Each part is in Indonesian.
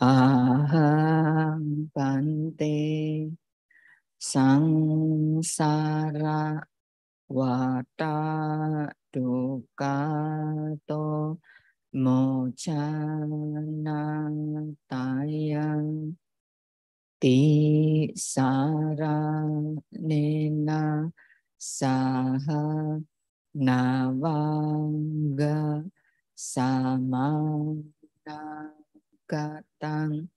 aham bante sangsara vata dukato mochana tayang ti sara nena saha navanga samana katang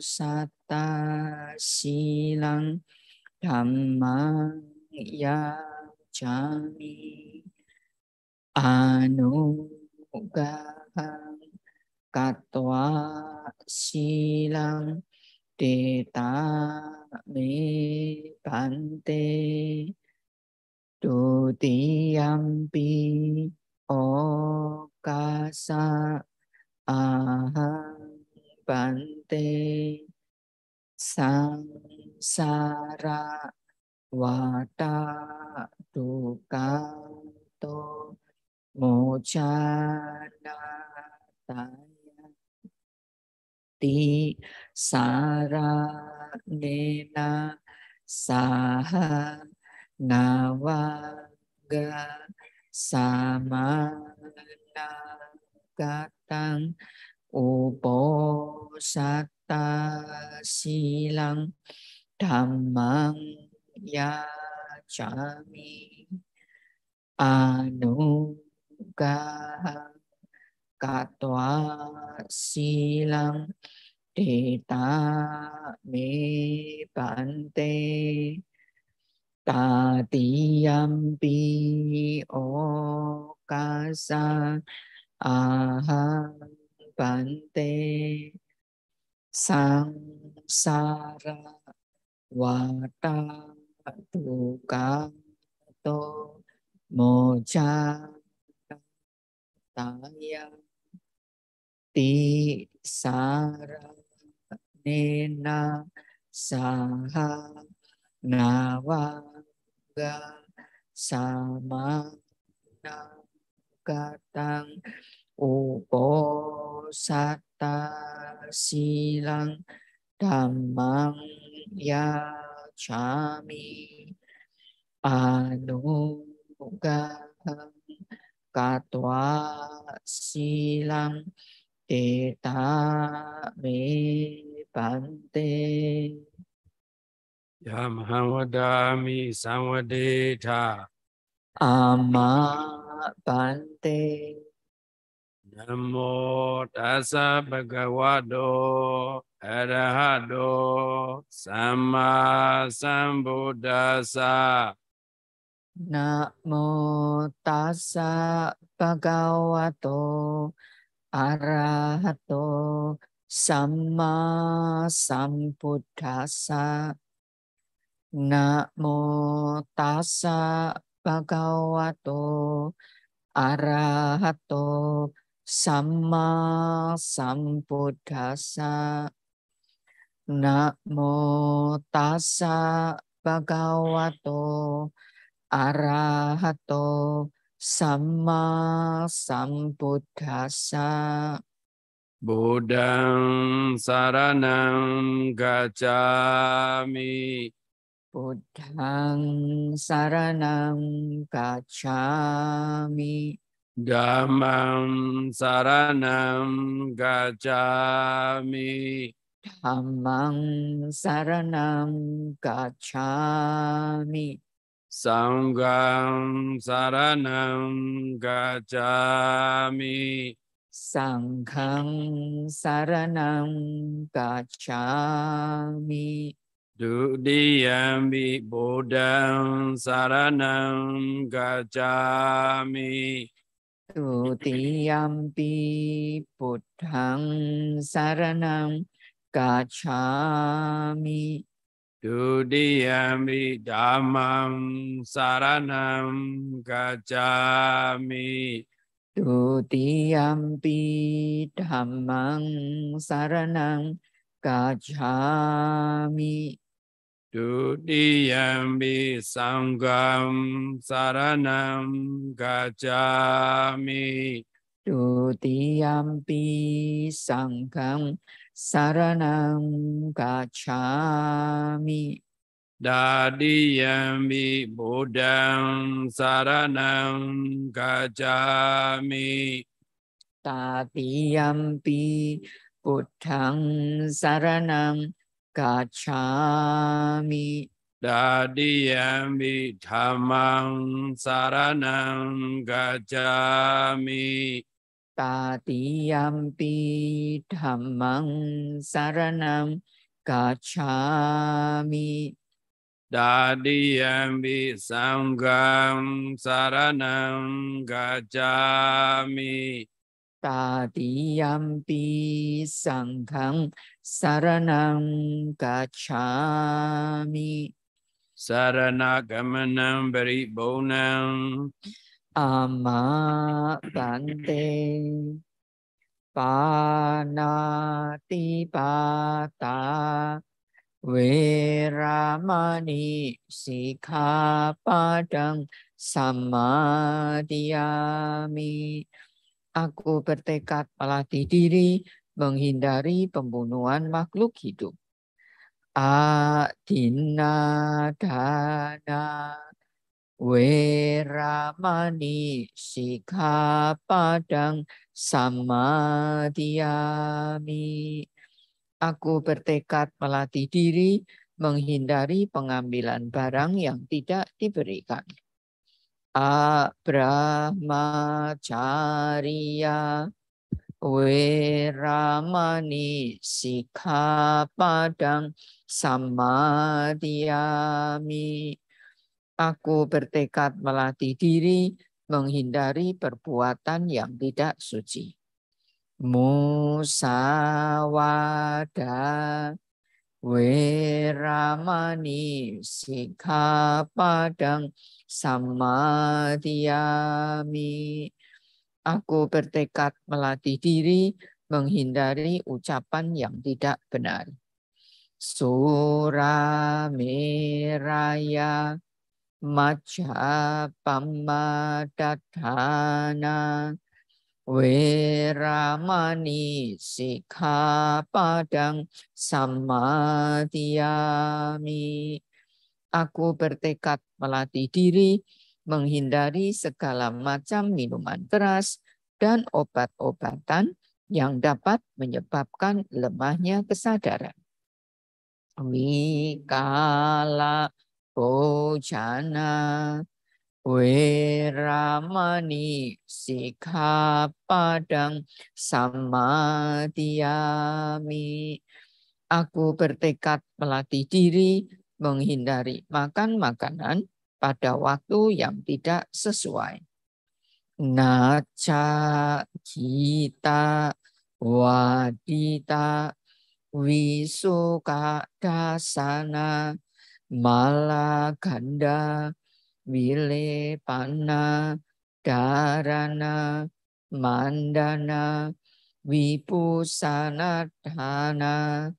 sata silang ya jami anu gahang katwa silang Deta me pante tu okasa aham bante samsara to dukanto tanya ti saranena saha nawaga samanagat tăng u bồ sát ta si lăng tham mang ya cha mi anu ca ca tòa si lăng đề ta mê bản tê ta ti yam pi o ca sa a ha pan te sang sara vata tu ka to mo cha taya ti sara nena saha navaga samana ca tăng u bồ sát ta si lăng tham mang ya cha mi a nu ca ca tòa si lăng đề ta mi bản tê Yam Hamwadami Samwadeta Ama Bante. Namo tassa bhagavato arahato sama sambuddhasa. Namo tassa bhagavato arahato sama sambuddhasa. Namo tassa Bhagavato Arahato Sama Sambuddhasa Namo Tassa Bhagavato Arahato Sama Sambuddhasa Bodhang saranang gacami พุทธังสารนังกัจฉามิดัมมังสารนังกัจฉามิธัมมังสารนังกัจฉามิ สังฆังสารนังกัจฉามิสังฆังสารนังกัจฉามิ Dudiyambi Bodham Saranam Gacchami Dudiyambi bodam Saranam Gacchami Dudiyambi Damam Saranam Gacchami Dudiyambi Dhammam Saranam Gacchami Dudiyampi sanggam saranam gajami. Dudiyampi sanggam saranam gacami. Dadiyambi buddham saranam gacami. Dadiyampi buddham saranam gacchami Dadiyami dhammang saranang gacchami Tatiyampi dhammang saranam gacchami Dadiyampi sangham saranam gacchami Tatiyampi sangham Saranam gacchami. Saranagamanam baribonam. Amma bante. Panati pata. Veramani padang samadhyami. Aku bertekad melatih diri menghindari pembunuhan makhluk hidup. Adina dana Weramani sikha padang Aku bertekad melatih diri menghindari pengambilan barang yang tidak diberikan. Abrahmacarya Weramani sikapadang samadhyami. Aku bertekad melatih diri menghindari perbuatan yang tidak suci. Musawada weramani sikapadang samadhyami. Aku bertekad melatih diri menghindari ucapan yang tidak benar. maja Majapamadadana Weramani Padang Samadhyami. Aku bertekad melatih diri menghindari segala macam minuman keras dan obat-obatan yang dapat menyebabkan lemahnya kesadaran. Wikala bojana Weramani sikha padang samadhyami. Aku bertekad melatih diri menghindari makan makanan pada waktu yang tidak sesuai. Naca kita wadita wisuka dasana mala ganda pana darana mandana wipusana dana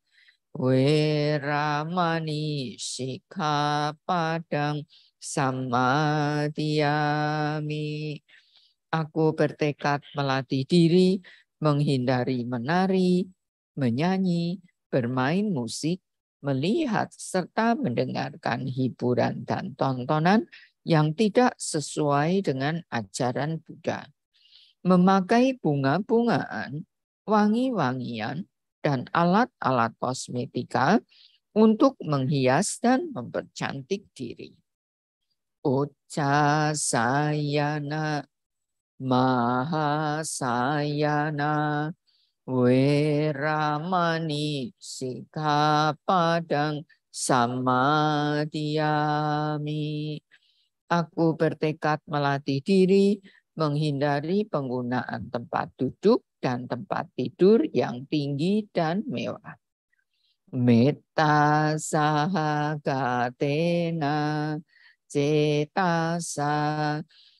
weramani sikha padang sama samadhiyami. Aku bertekad melatih diri, menghindari menari, menyanyi, bermain musik, melihat, serta mendengarkan hiburan dan tontonan yang tidak sesuai dengan ajaran Buddha. Memakai bunga-bungaan, wangi-wangian, dan alat-alat kosmetika untuk menghias dan mempercantik diri. Uccasayana, Mahasayana, Weramani, Sikapadang, Samadhyami. Aku bertekad melatih diri menghindari penggunaan tempat duduk dan tempat tidur yang tinggi dan mewah. Metta sahagatena cetasa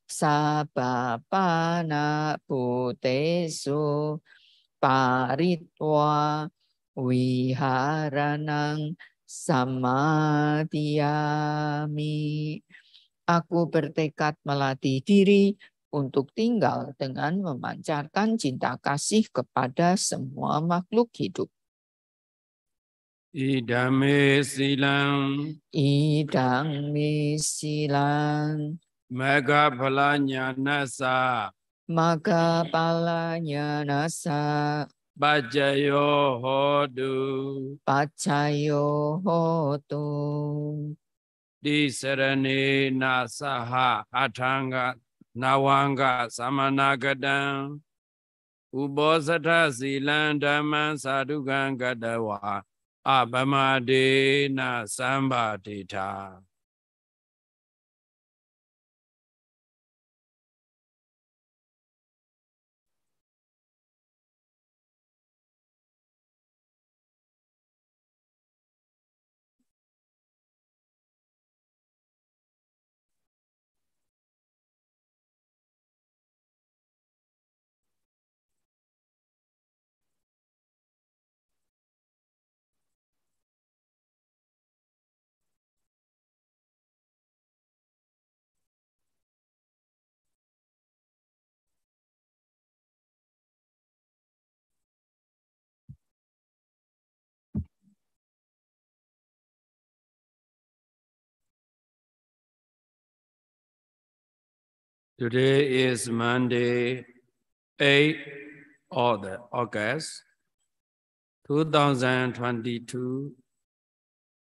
sabapana putesu paritwa wiharanang samadhiyami. Aku bertekad melatih diri untuk tinggal dengan memancarkan cinta kasih kepada semua makhluk hidup. Idame silang. Idame silang. Maga palanya nasa. Maka palanya nasa. Pacayo hodu. Pacayo hodu. Di serani nasaha atanga nawanga samanagadan. Ubosata silang dhaman sadugan gadawa. အပမဒေနသမ္ပါတိထာ Today is Monday, 8 of the August 2022,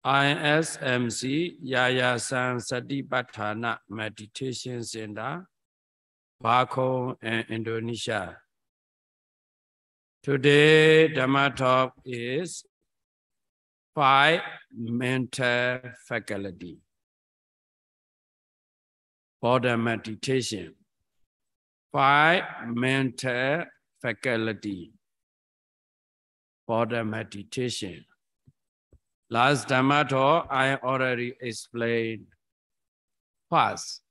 ISMC Yayasan Satipatthana Meditation Center, Bako, in Indonesia. Today, Dhamma talk is five mental faculties. Buddha meditation. Five mental faculty. Buddha meditation. Last time I already explained. First,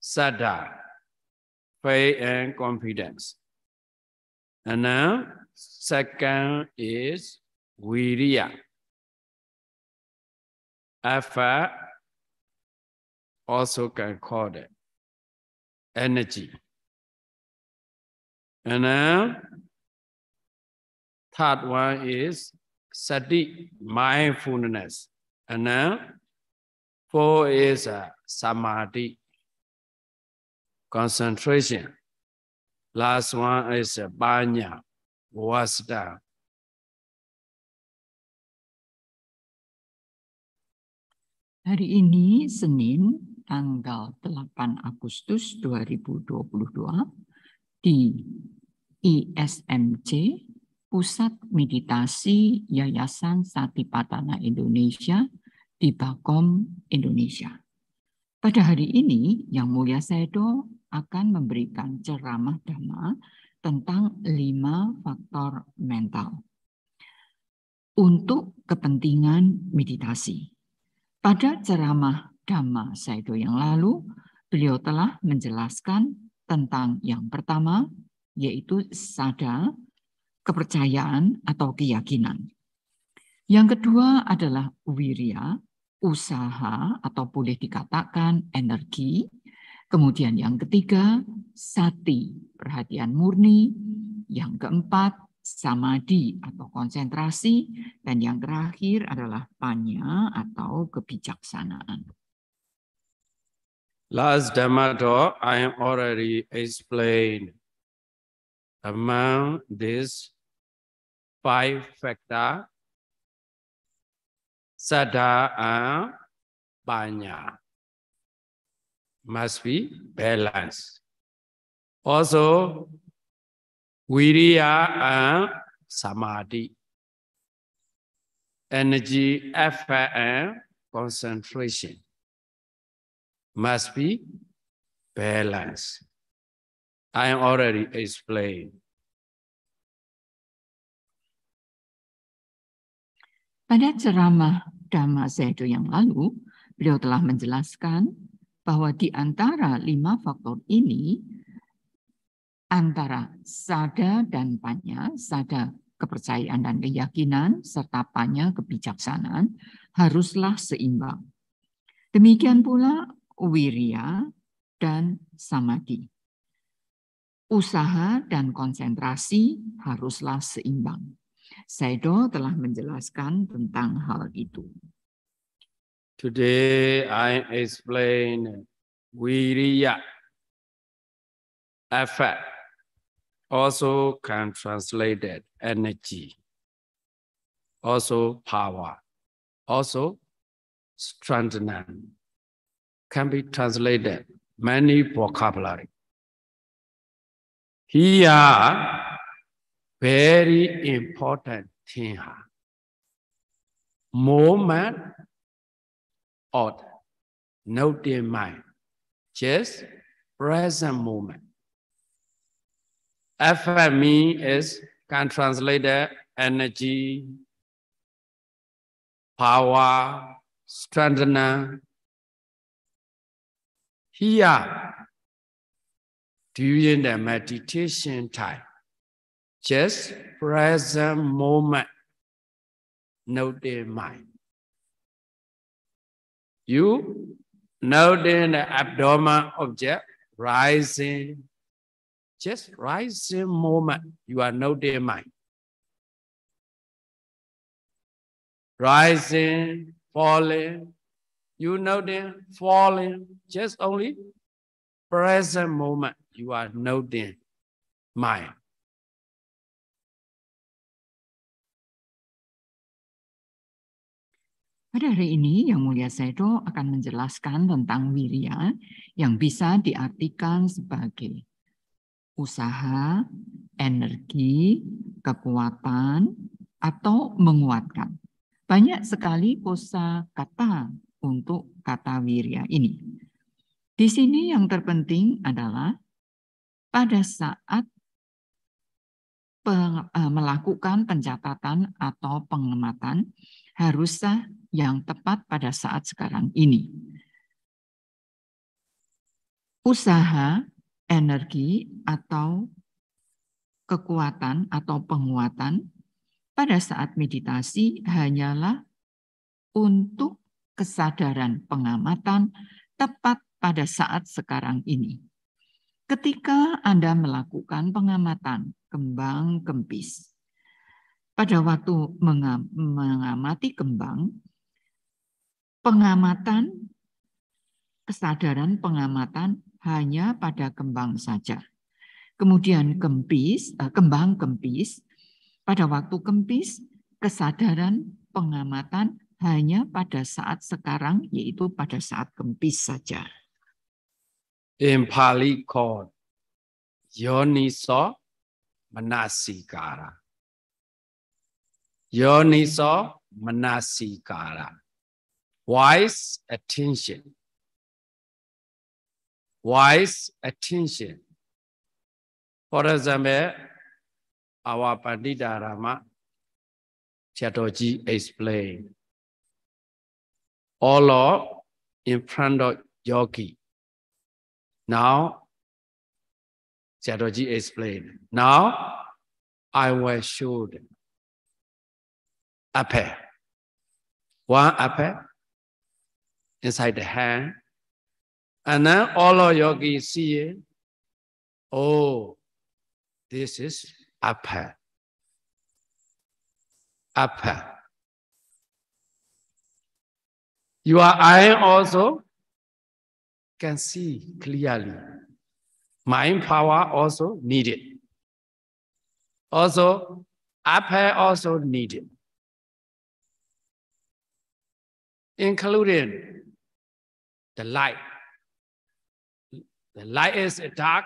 Sada, faith and confidence. And now, second is Viriya, effort also can call it energy. And then third one is sati, mindfulness. And then four is uh, samadhi, concentration. Last one is uh, banya, wisdom. Hari ini Senin tanggal 8 Agustus 2022 di ISMC Pusat Meditasi Yayasan Satipatana Indonesia di Bakom, Indonesia. Pada hari ini, Yang Mulia Sedo akan memberikan ceramah dhamma tentang lima faktor mental untuk kepentingan meditasi. Pada ceramah Dhamma Saido yang lalu, beliau telah menjelaskan tentang yang pertama, yaitu sada, kepercayaan atau keyakinan. Yang kedua adalah wirya, usaha atau boleh dikatakan energi. Kemudian yang ketiga, sati, perhatian murni. Yang keempat, samadhi atau konsentrasi. Dan yang terakhir adalah panya atau kebijaksanaan. Last Dhamma I am already explained among these five factors, Sada and Panya must be balanced. Also, Viriya and Samadhi, energy, effort, and concentration. must be balanced. I already explained. Pada ceramah Dhamma Zedo yang lalu, beliau telah menjelaskan bahwa di antara lima faktor ini, antara sada dan panya, sada kepercayaan dan keyakinan, serta panya kebijaksanaan, haruslah seimbang. Demikian pula wirya, dan samadhi. Usaha dan konsentrasi haruslah seimbang. Saido telah menjelaskan tentang hal itu. Today I explain wirya effect also can translated energy also power also strengthening can be translated many vocabulary. Here, very important thing Moment or not in mind, just present moment. FME is can translate the energy, power, strengthener, here, during the meditation time, just present moment, note the mind. You noting the abdomen object rising, just rising moment, you are noting mind. Rising, falling, you know them, falling, just only present moment you are noting mind. Pada hari ini Yang Mulia Saito akan menjelaskan tentang wirya yang bisa diartikan sebagai usaha, energi, kekuatan, atau menguatkan. Banyak sekali kosa kata untuk kata wirya ini. Di sini yang terpenting adalah pada saat eh, melakukan pencatatan atau pengamatan haruslah yang tepat pada saat sekarang ini. Usaha, energi, atau kekuatan atau penguatan pada saat meditasi hanyalah untuk kesadaran pengamatan tepat pada saat sekarang ini. Ketika Anda melakukan pengamatan kembang kempis, pada waktu mengamati kembang, pengamatan, kesadaran pengamatan hanya pada kembang saja. Kemudian kempis, eh, kembang kempis, pada waktu kempis, kesadaran pengamatan hanya pada saat sekarang, yaitu pada saat kempis saja. In Pali called Yoniso menasikara. Yoniso menasikara. Wise attention. Wise attention. For example, our Pandita Rama Chatterjee explained all up in front of yogi. Now, Chaturji explained. Now, I will show them. pair. One pair? inside the hand. And then all of yogi see Oh, this is upper. Upper. Your eye also can see clearly. Mind power also needed. Also, upper also needed. Including the light. The light is dark,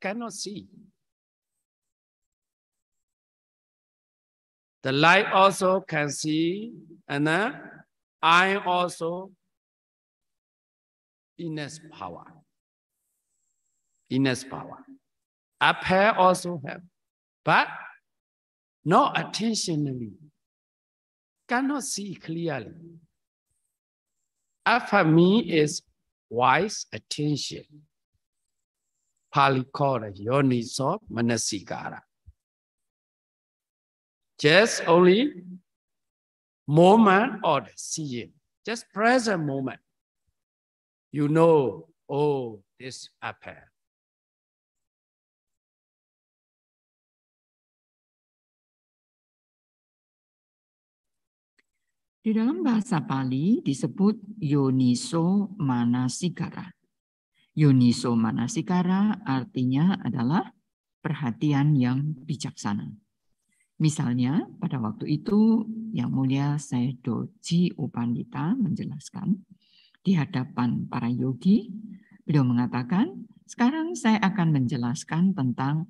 cannot see. The light also can see and then I am also inner power. inner power. A pair also have, but not attentionally, cannot see clearly. Alpha me is wise attention. Pali called yoniso manasikara. Just only moment or the seeing. Just present moment. You know, oh, this happened. Di dalam bahasa Pali disebut Yoniso Manasikara. Yoniso Manasikara artinya adalah perhatian yang bijaksana. Misalnya, pada waktu itu Yang Mulia Doji Upandita menjelaskan di hadapan para yogi, beliau mengatakan, sekarang saya akan menjelaskan tentang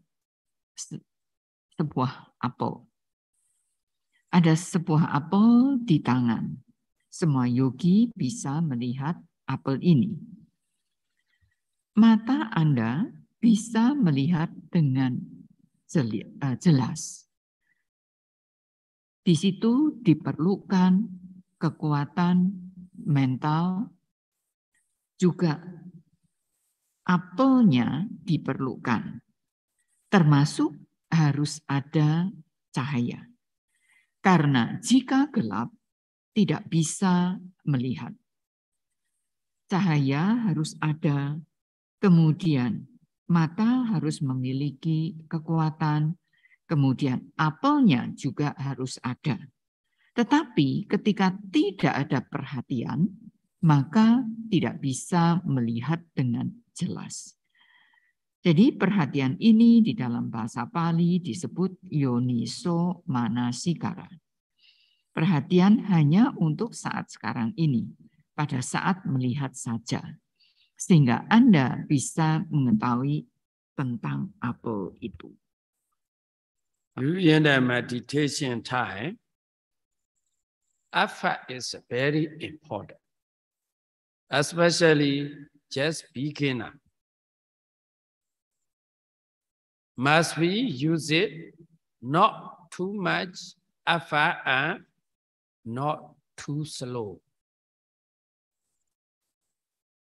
sebuah apel. Ada sebuah apel di tangan. Semua yogi bisa melihat apel ini. Mata Anda bisa melihat dengan eh, jelas di situ diperlukan kekuatan mental juga apelnya diperlukan. Termasuk harus ada cahaya. Karena jika gelap tidak bisa melihat. Cahaya harus ada, kemudian mata harus memiliki kekuatan Kemudian apelnya juga harus ada. Tetapi ketika tidak ada perhatian, maka tidak bisa melihat dengan jelas. Jadi perhatian ini di dalam bahasa Pali disebut yoniso manasikara. Perhatian hanya untuk saat sekarang ini, pada saat melihat saja. Sehingga Anda bisa mengetahui tentang apel itu. During the meditation time, effort is very important, especially just beginner. Must we use it not too much effort and not too slow?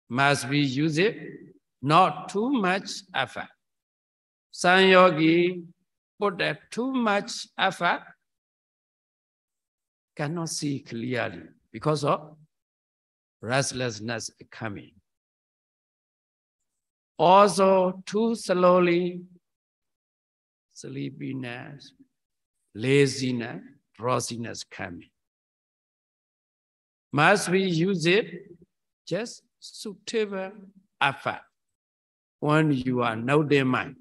Must we use it not too much effort? Sanyogi put too much effort, cannot see clearly because of restlessness coming. Also, too slowly, sleepiness, laziness, drowsiness coming. Must we use it just suitable effort when you are not mind?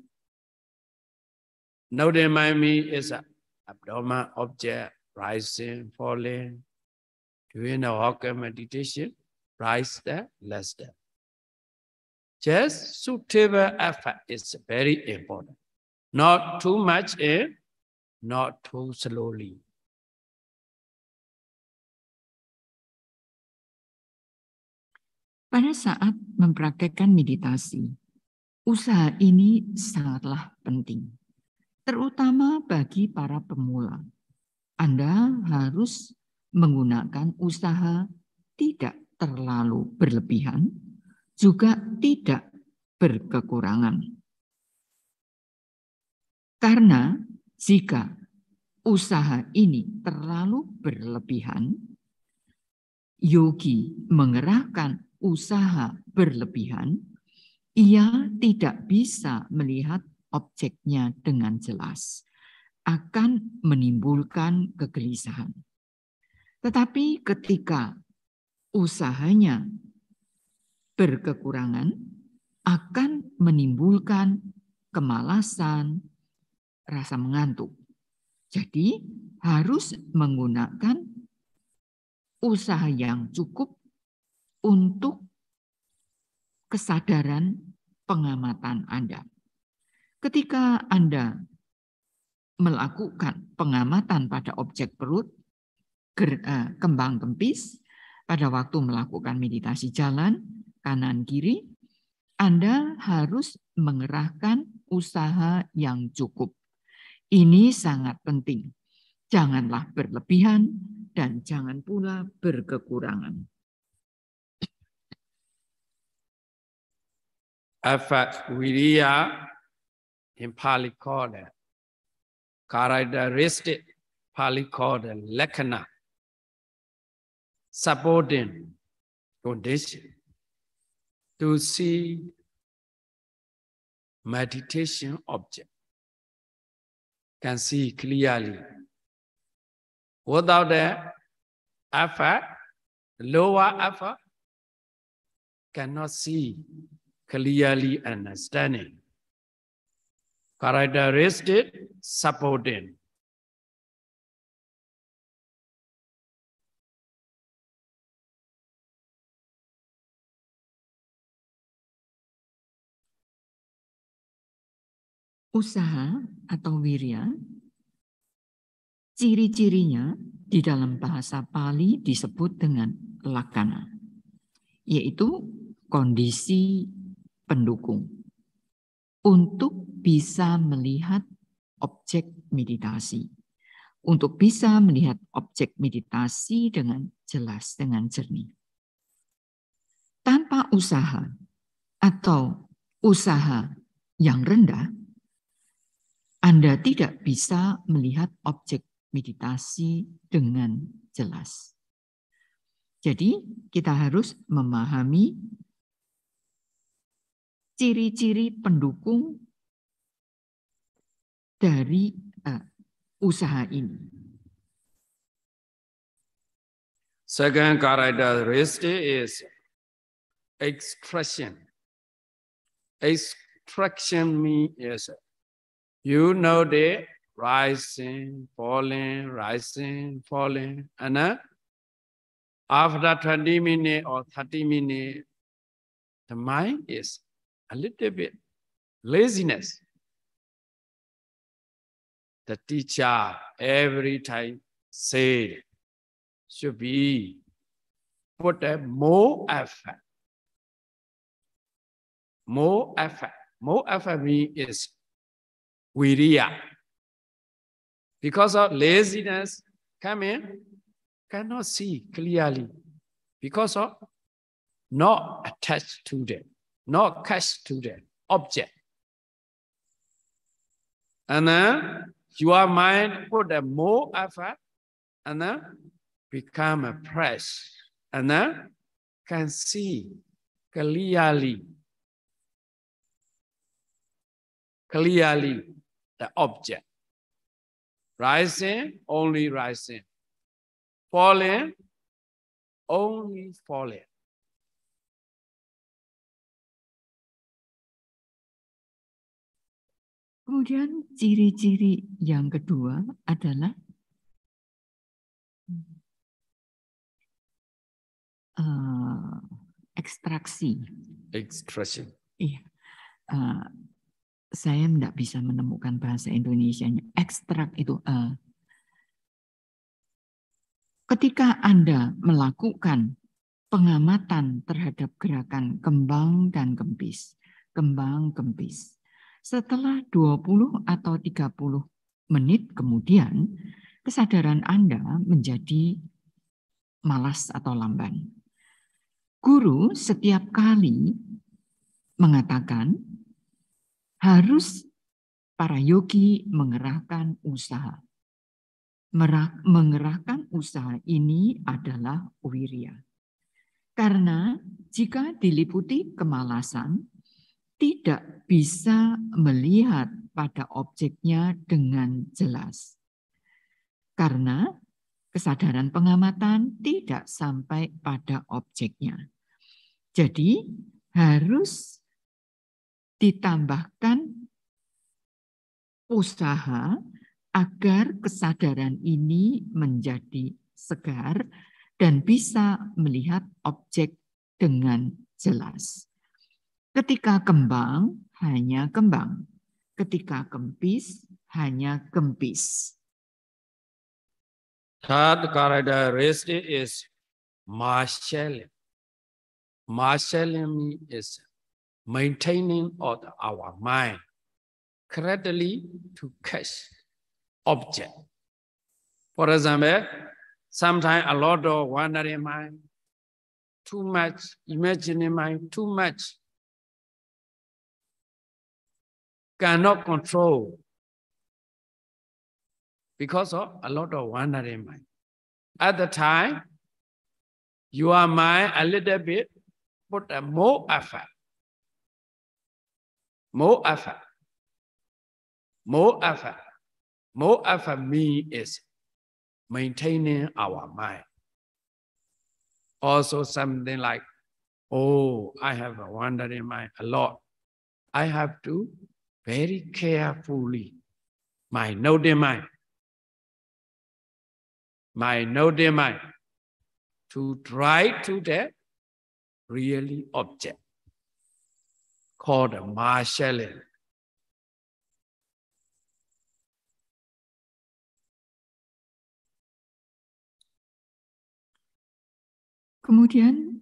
Noting by me is an abnormal object rising, falling. During the Hokkien meditation, rise there, less there. Just suitable effort is very important. Not too much in, not too slowly. Pada saat mempraktekkan meditasi, usaha ini sangatlah penting terutama bagi para pemula. Anda harus menggunakan usaha tidak terlalu berlebihan, juga tidak berkekurangan. Karena jika usaha ini terlalu berlebihan, yogi mengerahkan usaha berlebihan, ia tidak bisa melihat objeknya dengan jelas, akan menimbulkan kegelisahan. Tetapi ketika usahanya berkekurangan, akan menimbulkan kemalasan, rasa mengantuk. Jadi harus menggunakan usaha yang cukup untuk kesadaran pengamatan Anda. Ketika Anda melakukan pengamatan pada objek perut, eh, kembang kempis, pada waktu melakukan meditasi jalan, kanan kiri, Anda harus mengerahkan usaha yang cukup. Ini sangat penting. Janganlah berlebihan dan jangan pula berkekurangan. Afat wiriya in Pali called characteristic Pali called lakana, subordinate condition. To see meditation object, can see clearly. Without the effort, lower effort, cannot see clearly understanding. characteristic supporting. Usaha atau wirya, ciri-cirinya di dalam bahasa Pali disebut dengan lakana, yaitu kondisi pendukung untuk bisa melihat objek meditasi. Untuk bisa melihat objek meditasi dengan jelas, dengan jernih. Tanpa usaha atau usaha yang rendah, Anda tidak bisa melihat objek meditasi dengan jelas. Jadi, kita harus memahami ciri-ciri pendukung dari uh, usaha ini. Second characteristic is extraction. Extraction means yes, you know the rising, falling, rising, falling, and uh, after 20 minutes or 30 minutes, the mind is a little bit laziness. The teacher every time said should be put a more effort. More effort. More effort means is viriya. Because of laziness, come in, cannot see clearly. Because of not attached to them not cash to the object. And then your mind put a more effort and then become a press and then can see clearly, clearly the object. Rising, only rising. Falling, only falling. Kemudian ciri-ciri yang kedua adalah uh, ekstraksi. Ekstraksi. Iya. Uh, saya tidak bisa menemukan bahasa Indonesia-nya. Ekstrak itu uh, ketika Anda melakukan pengamatan terhadap gerakan kembang dan kempis, kembang kempis. Setelah 20 atau 30 menit kemudian, kesadaran Anda menjadi malas atau lamban. Guru setiap kali mengatakan harus para yogi mengerahkan usaha. Merah, mengerahkan usaha ini adalah wirya. Karena jika diliputi kemalasan, tidak bisa melihat pada objeknya dengan jelas. Karena kesadaran pengamatan tidak sampai pada objeknya. Jadi harus ditambahkan usaha agar kesadaran ini menjadi segar dan bisa melihat objek dengan jelas. Ketika kembang, hanya kembang. Ketika kempis, hanya kempis. Third characteristic is marshalling. Marshalling is maintaining of our mind correctly to catch object. For example, sometimes a lot of wandering mind, too much imagining mind, too much cannot control because of a lot of wandering mind. At the time, your mind a little bit put a more effort, more effort, more effort, more effort Means is maintaining our mind. Also something like, oh, I have a wandering mind a lot. I have to very carefully my no mind. my no dear mind. to try to the really object called a marshalling. Kemudian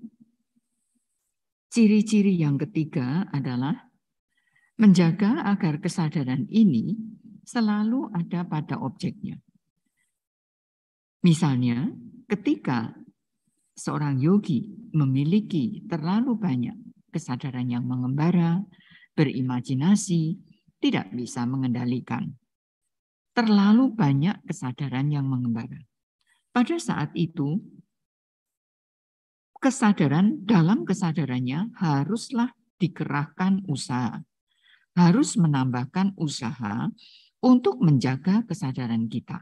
ciri-ciri yang ketiga adalah Menjaga agar kesadaran ini selalu ada pada objeknya. Misalnya, ketika seorang yogi memiliki terlalu banyak kesadaran yang mengembara, berimajinasi, tidak bisa mengendalikan. Terlalu banyak kesadaran yang mengembara. Pada saat itu, kesadaran dalam kesadarannya haruslah dikerahkan usaha harus menambahkan usaha untuk menjaga kesadaran kita.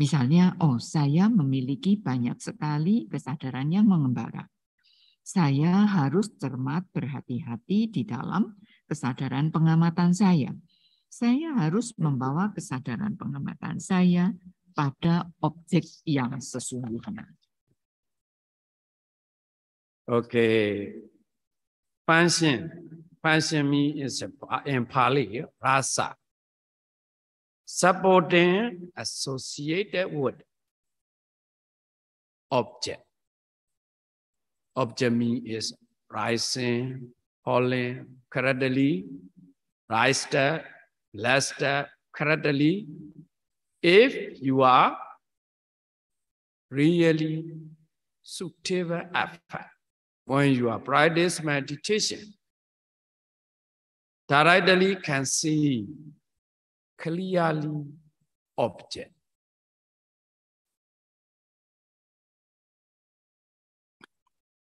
Misalnya, oh saya memiliki banyak sekali kesadaran yang mengembara. Saya harus cermat berhati-hati di dalam kesadaran pengamatan saya. Saya harus membawa kesadaran pengamatan saya pada objek yang sesungguhnya. Oke, okay. pasien Panchami is in Pali, rasa. Supporting associated with object. Object mean is rising, falling, correctly, rise step, left step, correctly. If you are really suitable effort when you apply this meditation, directly can see clearly object.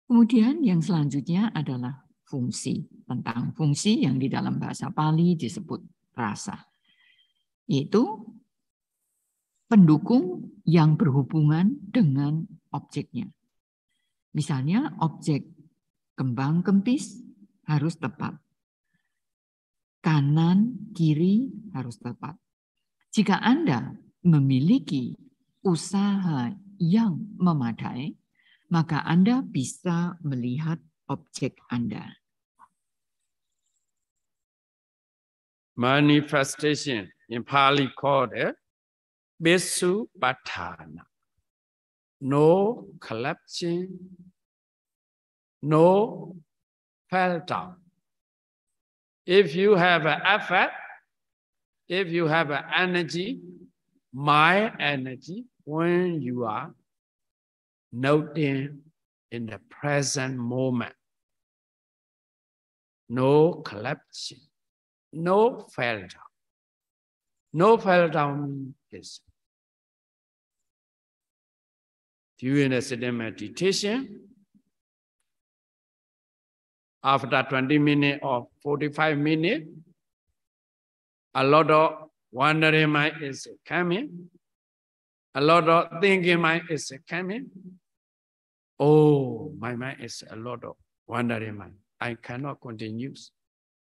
Kemudian yang selanjutnya adalah fungsi. Tentang fungsi yang di dalam bahasa Pali disebut rasa. Yaitu pendukung yang berhubungan dengan objeknya. Misalnya objek kembang kempis harus tepat kanan, kiri harus tepat. Jika Anda memiliki usaha yang memadai, maka Anda bisa melihat objek Anda. Manifestation in Pali called Besu ya, Besupatana. No collapsing, no fell down. If you have an effort, if you have an energy, my energy, when you are noting in the present moment, no collapsing, no fell down. No fell down is during a sitting meditation, after 20 minutes or 45 minutes, a lot of wandering mind is coming. A lot of thinking mind is coming. Oh, my mind is a lot of wandering mind. I cannot continue.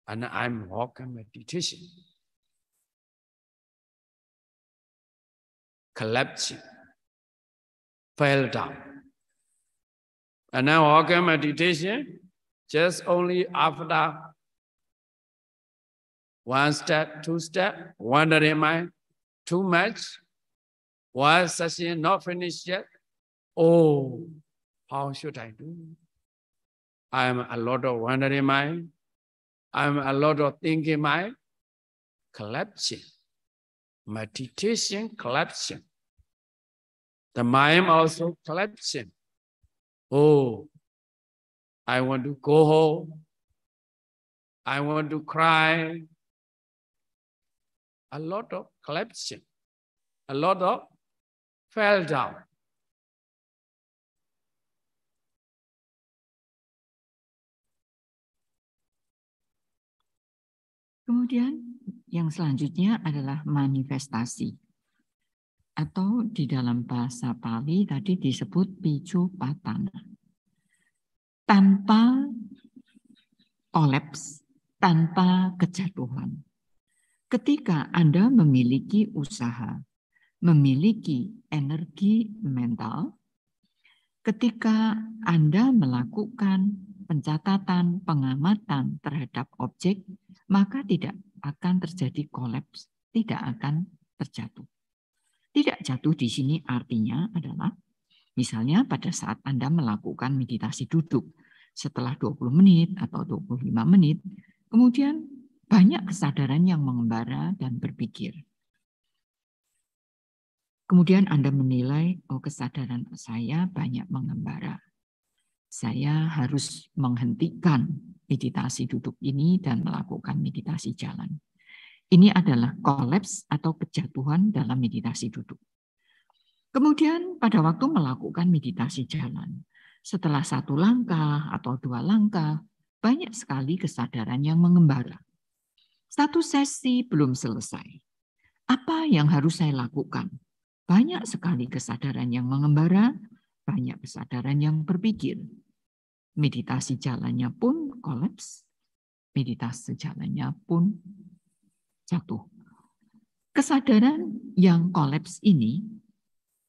And I'm walking meditation. Collapsing. Fell down. And now walking meditation, just only after one step, two step, wandering am I too much? Why session not finished yet? Oh, how should I do? I'm a lot of wandering mind. I'm a lot of thinking mind. Collapsing. Meditation collapsing. The mind also collapsing. Oh, I want to go home. I want to cry. A lot of collapsing, a lot of fell down. Kemudian yang selanjutnya adalah manifestasi atau di dalam bahasa Pali tadi disebut piju patana tanpa kolaps, tanpa kejatuhan. Ketika Anda memiliki usaha, memiliki energi mental, ketika Anda melakukan pencatatan, pengamatan terhadap objek, maka tidak akan terjadi kolaps, tidak akan terjatuh. Tidak jatuh di sini artinya adalah Misalnya pada saat Anda melakukan meditasi duduk, setelah 20 menit atau 25 menit, kemudian banyak kesadaran yang mengembara dan berpikir. Kemudian Anda menilai, oh kesadaran saya banyak mengembara. Saya harus menghentikan meditasi duduk ini dan melakukan meditasi jalan. Ini adalah kolaps atau kejatuhan dalam meditasi duduk. Kemudian pada waktu melakukan meditasi jalan, setelah satu langkah atau dua langkah, banyak sekali kesadaran yang mengembara. Satu sesi belum selesai. Apa yang harus saya lakukan? Banyak sekali kesadaran yang mengembara, banyak kesadaran yang berpikir. Meditasi jalannya pun kolaps, meditasi jalannya pun jatuh. Kesadaran yang kolaps ini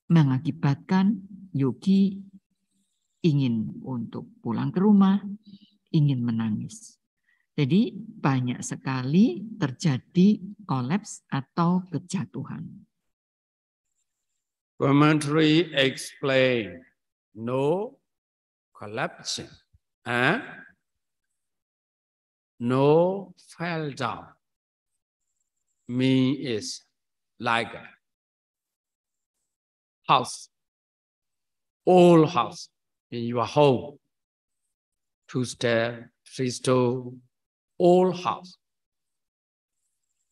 mengakibatkan Yogi ingin untuk pulang ke rumah, ingin menangis. Jadi banyak sekali terjadi kolaps atau kejatuhan. Commentary explain no collapse, eh? and no fell down. Mean is like house, all house in your home, two step, three store, all house.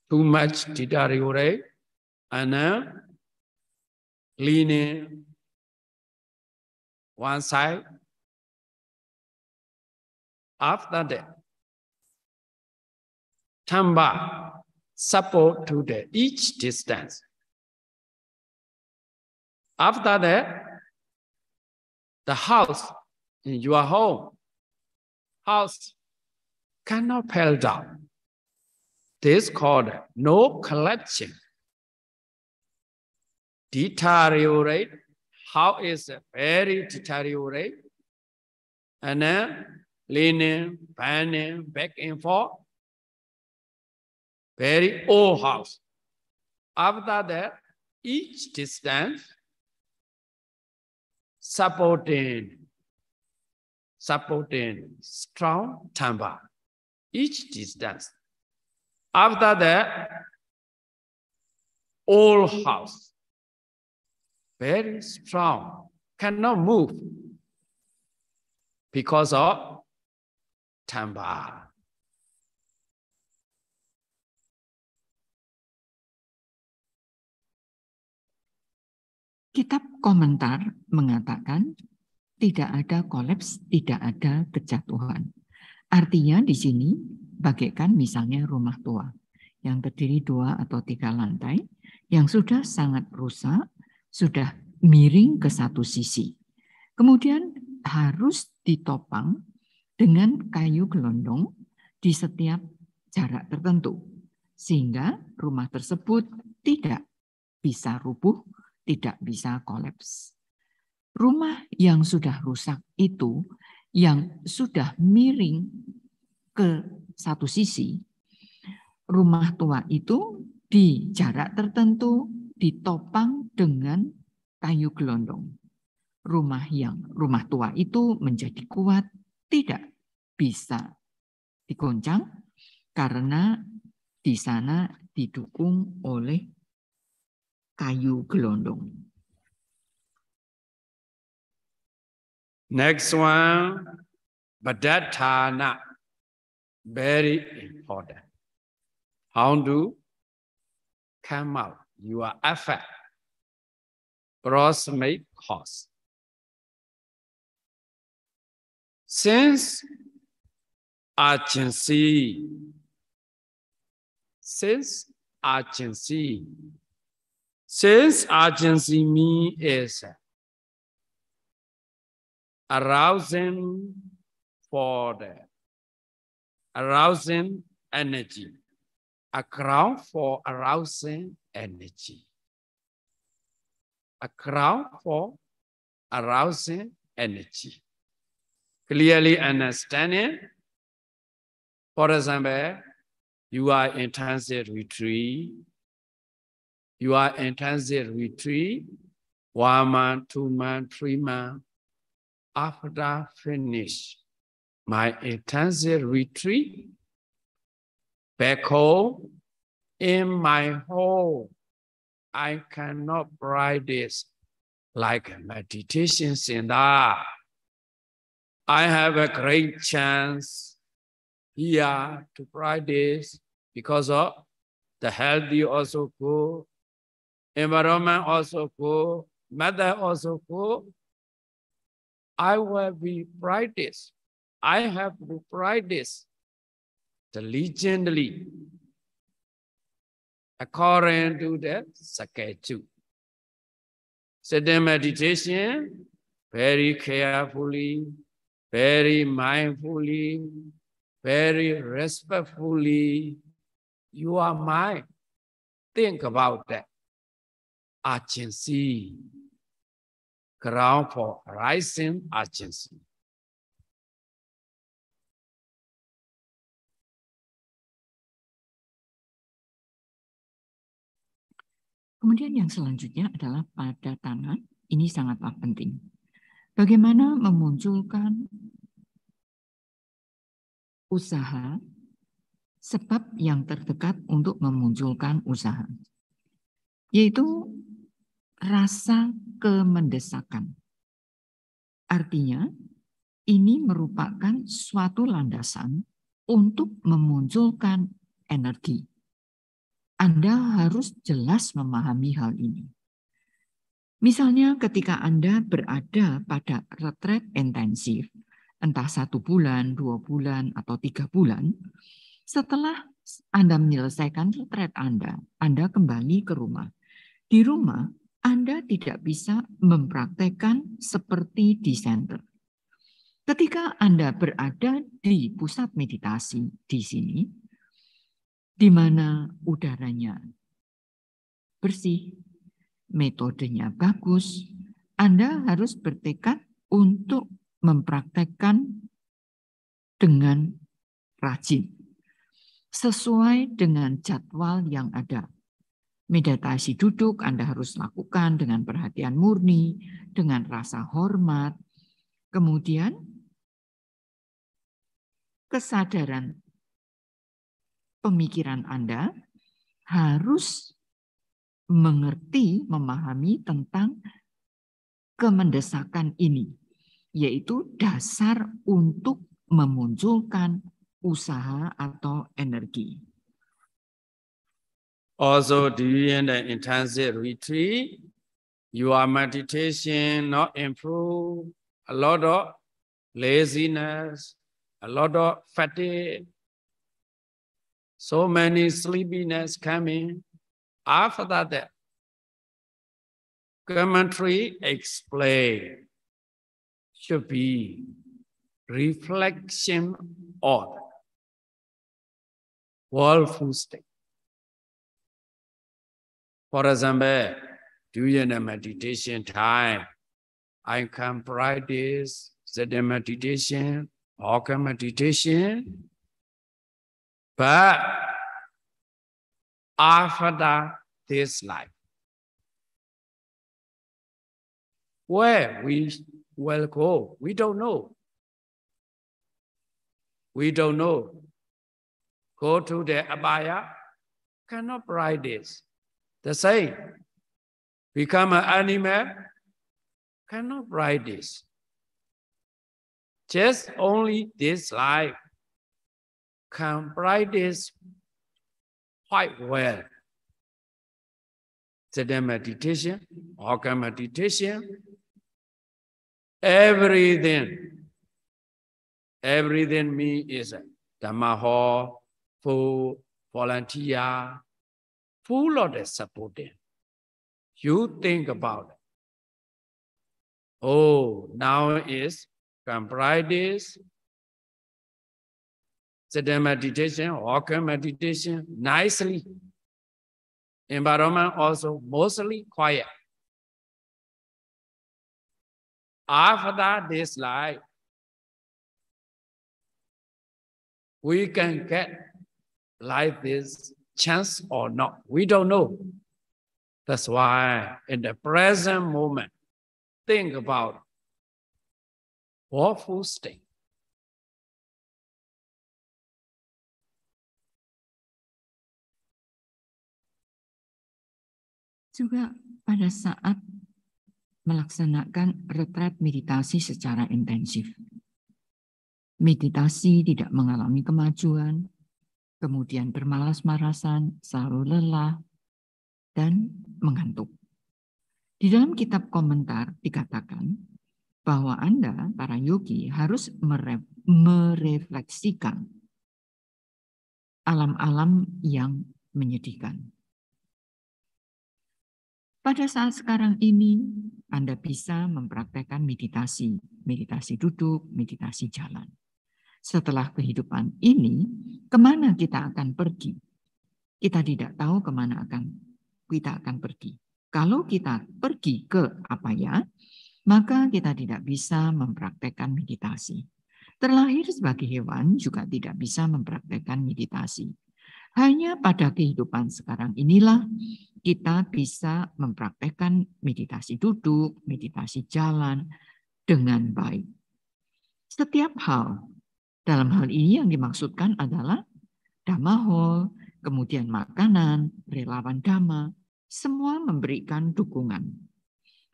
Too much deteriorate and uh, one side. After that, tamba support to the each distance. After that, the house in your home, house cannot fall down. This called no collection. Deteriorate, how is very deteriorate. And then leaning, bending, back and forth. Very old house. After that, each distance supporting supporting strong timber each distance after that all house very strong cannot move because of timber Kitab komentar mengatakan tidak ada kolaps, tidak ada kejatuhan. Artinya di sini bagaikan misalnya rumah tua yang terdiri dua atau tiga lantai yang sudah sangat rusak, sudah miring ke satu sisi. Kemudian harus ditopang dengan kayu gelondong di setiap jarak tertentu sehingga rumah tersebut tidak bisa rubuh tidak bisa kolaps. Rumah yang sudah rusak itu yang sudah miring ke satu sisi, rumah tua itu di jarak tertentu ditopang dengan kayu gelondong. Rumah yang rumah tua itu menjadi kuat tidak bisa digoncang karena di sana didukung oleh gelondong. Next one, Badatana. Very important. How do come out your effort, proximate cause. Since agency. since agency. Since urgency me is arousing for the arousing energy, a crown for arousing energy, a crown for arousing energy. Clearly understanding, for example, you are in transit retreat, you are intensive retreat, one month, two month, three month. After finish my intensive retreat, back home, in my home, I cannot this like meditation center. I have a great chance here to practice because of the healthy also go environment also cool, also cool. I will be practice. I have to practice diligently according to the schedule. Sitting meditation, very carefully, very mindfully, very respectfully. You are mine. Think about that. urgency. Ground for rising urgency. Kemudian yang selanjutnya adalah pada tangan. Ini sangatlah penting. Bagaimana memunculkan usaha sebab yang terdekat untuk memunculkan usaha. Yaitu rasa kemendesakan. Artinya, ini merupakan suatu landasan untuk memunculkan energi. Anda harus jelas memahami hal ini. Misalnya ketika Anda berada pada retret intensif, entah satu bulan, dua bulan, atau tiga bulan, setelah Anda menyelesaikan retret Anda, Anda kembali ke rumah. Di rumah, anda tidak bisa mempraktekkan seperti di center. Ketika Anda berada di pusat meditasi di sini, di mana udaranya bersih, metodenya bagus, Anda harus bertekad untuk mempraktekkan dengan rajin sesuai dengan jadwal yang ada. Meditasi duduk Anda harus lakukan dengan perhatian murni, dengan rasa hormat. Kemudian kesadaran pemikiran Anda harus mengerti, memahami tentang kemendesakan ini, yaitu dasar untuk memunculkan usaha atau energi. Also during the intensive retreat, your meditation not improve, a lot of laziness, a lot of fatigue, so many sleepiness coming. After that, commentary explain should be reflection on world full state. For example, during the meditation time, I can practice the meditation, Hoka meditation. But after this life, where we will go, we don't know. We don't know. Go to the Abaya, cannot practice the same. Become an animal, cannot write this. Just only this life can write this quite well. Sitting meditation, walker meditation, everything. Everything me is uh, Dhamma hall, food, volunteer, full of the supporting. You think about it. Oh, now is comprises sitting meditation, walking meditation, nicely. Environment also mostly quiet. After that, this life, we can get like this chance or not. We don't know. That's why in the present moment, think about awful state. Juga pada saat melaksanakan retret meditasi secara intensif. Meditasi tidak mengalami kemajuan, kemudian bermalas-malasan, selalu lelah, dan mengantuk. Di dalam kitab komentar dikatakan bahwa Anda, para yogi, harus mere merefleksikan alam-alam yang menyedihkan. Pada saat sekarang ini, Anda bisa mempraktekkan meditasi, meditasi duduk, meditasi jalan setelah kehidupan ini, kemana kita akan pergi? Kita tidak tahu kemana akan kita akan pergi. Kalau kita pergi ke apa ya, maka kita tidak bisa mempraktekkan meditasi. Terlahir sebagai hewan juga tidak bisa mempraktekkan meditasi. Hanya pada kehidupan sekarang inilah kita bisa mempraktekkan meditasi duduk, meditasi jalan dengan baik. Setiap hal dalam hal ini yang dimaksudkan adalah damahol, kemudian makanan, relawan dama, semua memberikan dukungan.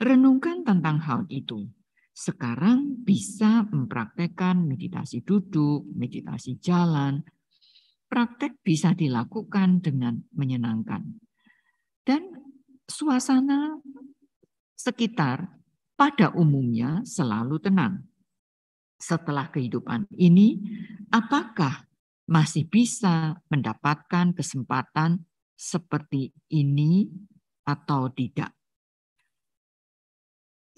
Renungkan tentang hal itu. Sekarang bisa mempraktekkan meditasi duduk, meditasi jalan. Praktek bisa dilakukan dengan menyenangkan. Dan suasana sekitar pada umumnya selalu tenang setelah kehidupan ini, apakah masih bisa mendapatkan kesempatan seperti ini atau tidak?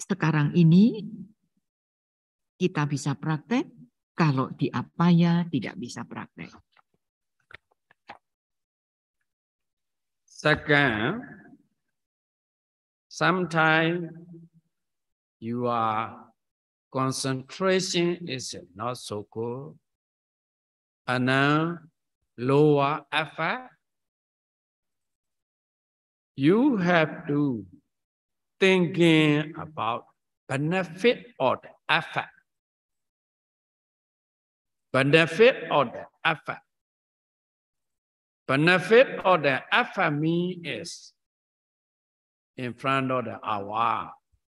Sekarang ini kita bisa praktek, kalau di apa ya tidak bisa praktek. Second, sometimes you are concentration is not so good. And now lower effort. You have to thinking about benefit or the effect. Benefit or the effect. Benefit or the effort Me is in front of the our,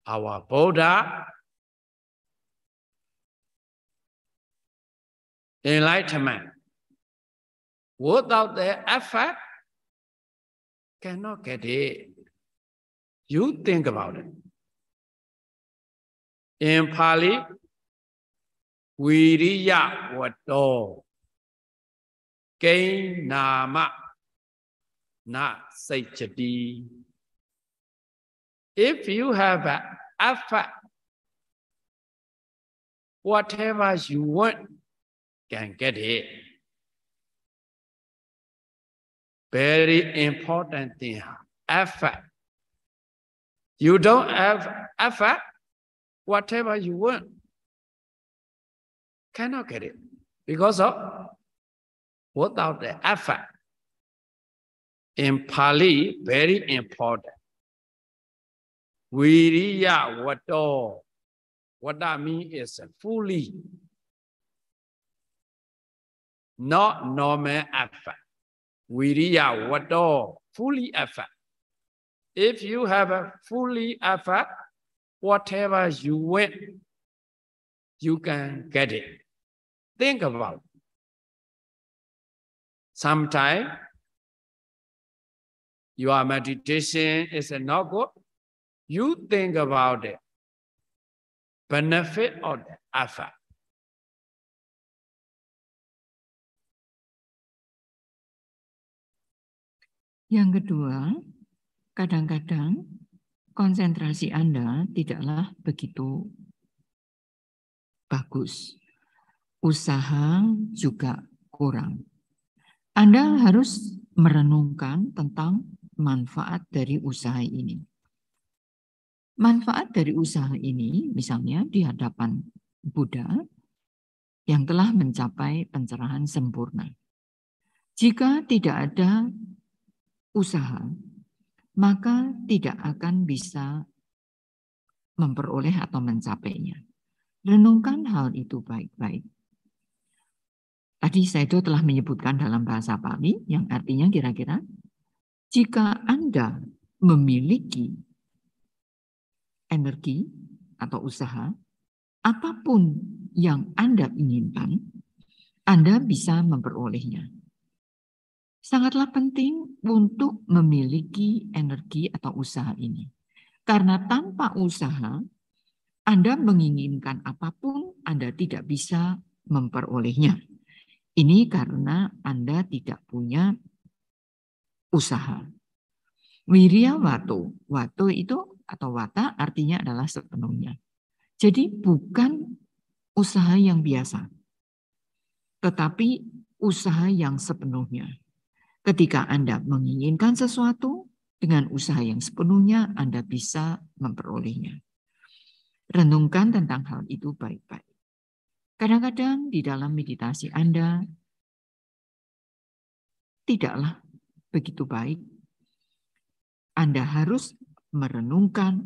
our Buddha enlightenment without the effort cannot get it you think about it in pali viriya vato nama Na satiety if you have an effort whatever you want can get it. Very important thing, effort. You don't have effort, whatever you want, cannot get it because of without the effort. In Pali, very important. Viriya What that means is fully not normal effort. Viriya Vado, fully effort. If you have a fully effort, whatever you want, you can get it. Think about it. Sometimes your meditation is not good. You think about the benefit of the effort. Yang kedua, kadang-kadang konsentrasi Anda tidaklah begitu bagus. Usaha juga kurang. Anda harus merenungkan tentang manfaat dari usaha ini. Manfaat dari usaha ini misalnya di hadapan Buddha yang telah mencapai pencerahan sempurna. Jika tidak ada usaha, maka tidak akan bisa memperoleh atau mencapainya. Renungkan hal itu baik-baik. Tadi saya itu telah menyebutkan dalam bahasa Pali yang artinya kira-kira jika Anda memiliki energi atau usaha, apapun yang Anda inginkan, Anda bisa memperolehnya sangatlah penting untuk memiliki energi atau usaha ini. Karena tanpa usaha, Anda menginginkan apapun, Anda tidak bisa memperolehnya. Ini karena Anda tidak punya usaha. Wirya wato, wato itu atau wata artinya adalah sepenuhnya. Jadi bukan usaha yang biasa, tetapi usaha yang sepenuhnya. Ketika Anda menginginkan sesuatu, dengan usaha yang sepenuhnya Anda bisa memperolehnya. Renungkan tentang hal itu baik-baik. Kadang-kadang di dalam meditasi Anda tidaklah begitu baik. Anda harus merenungkan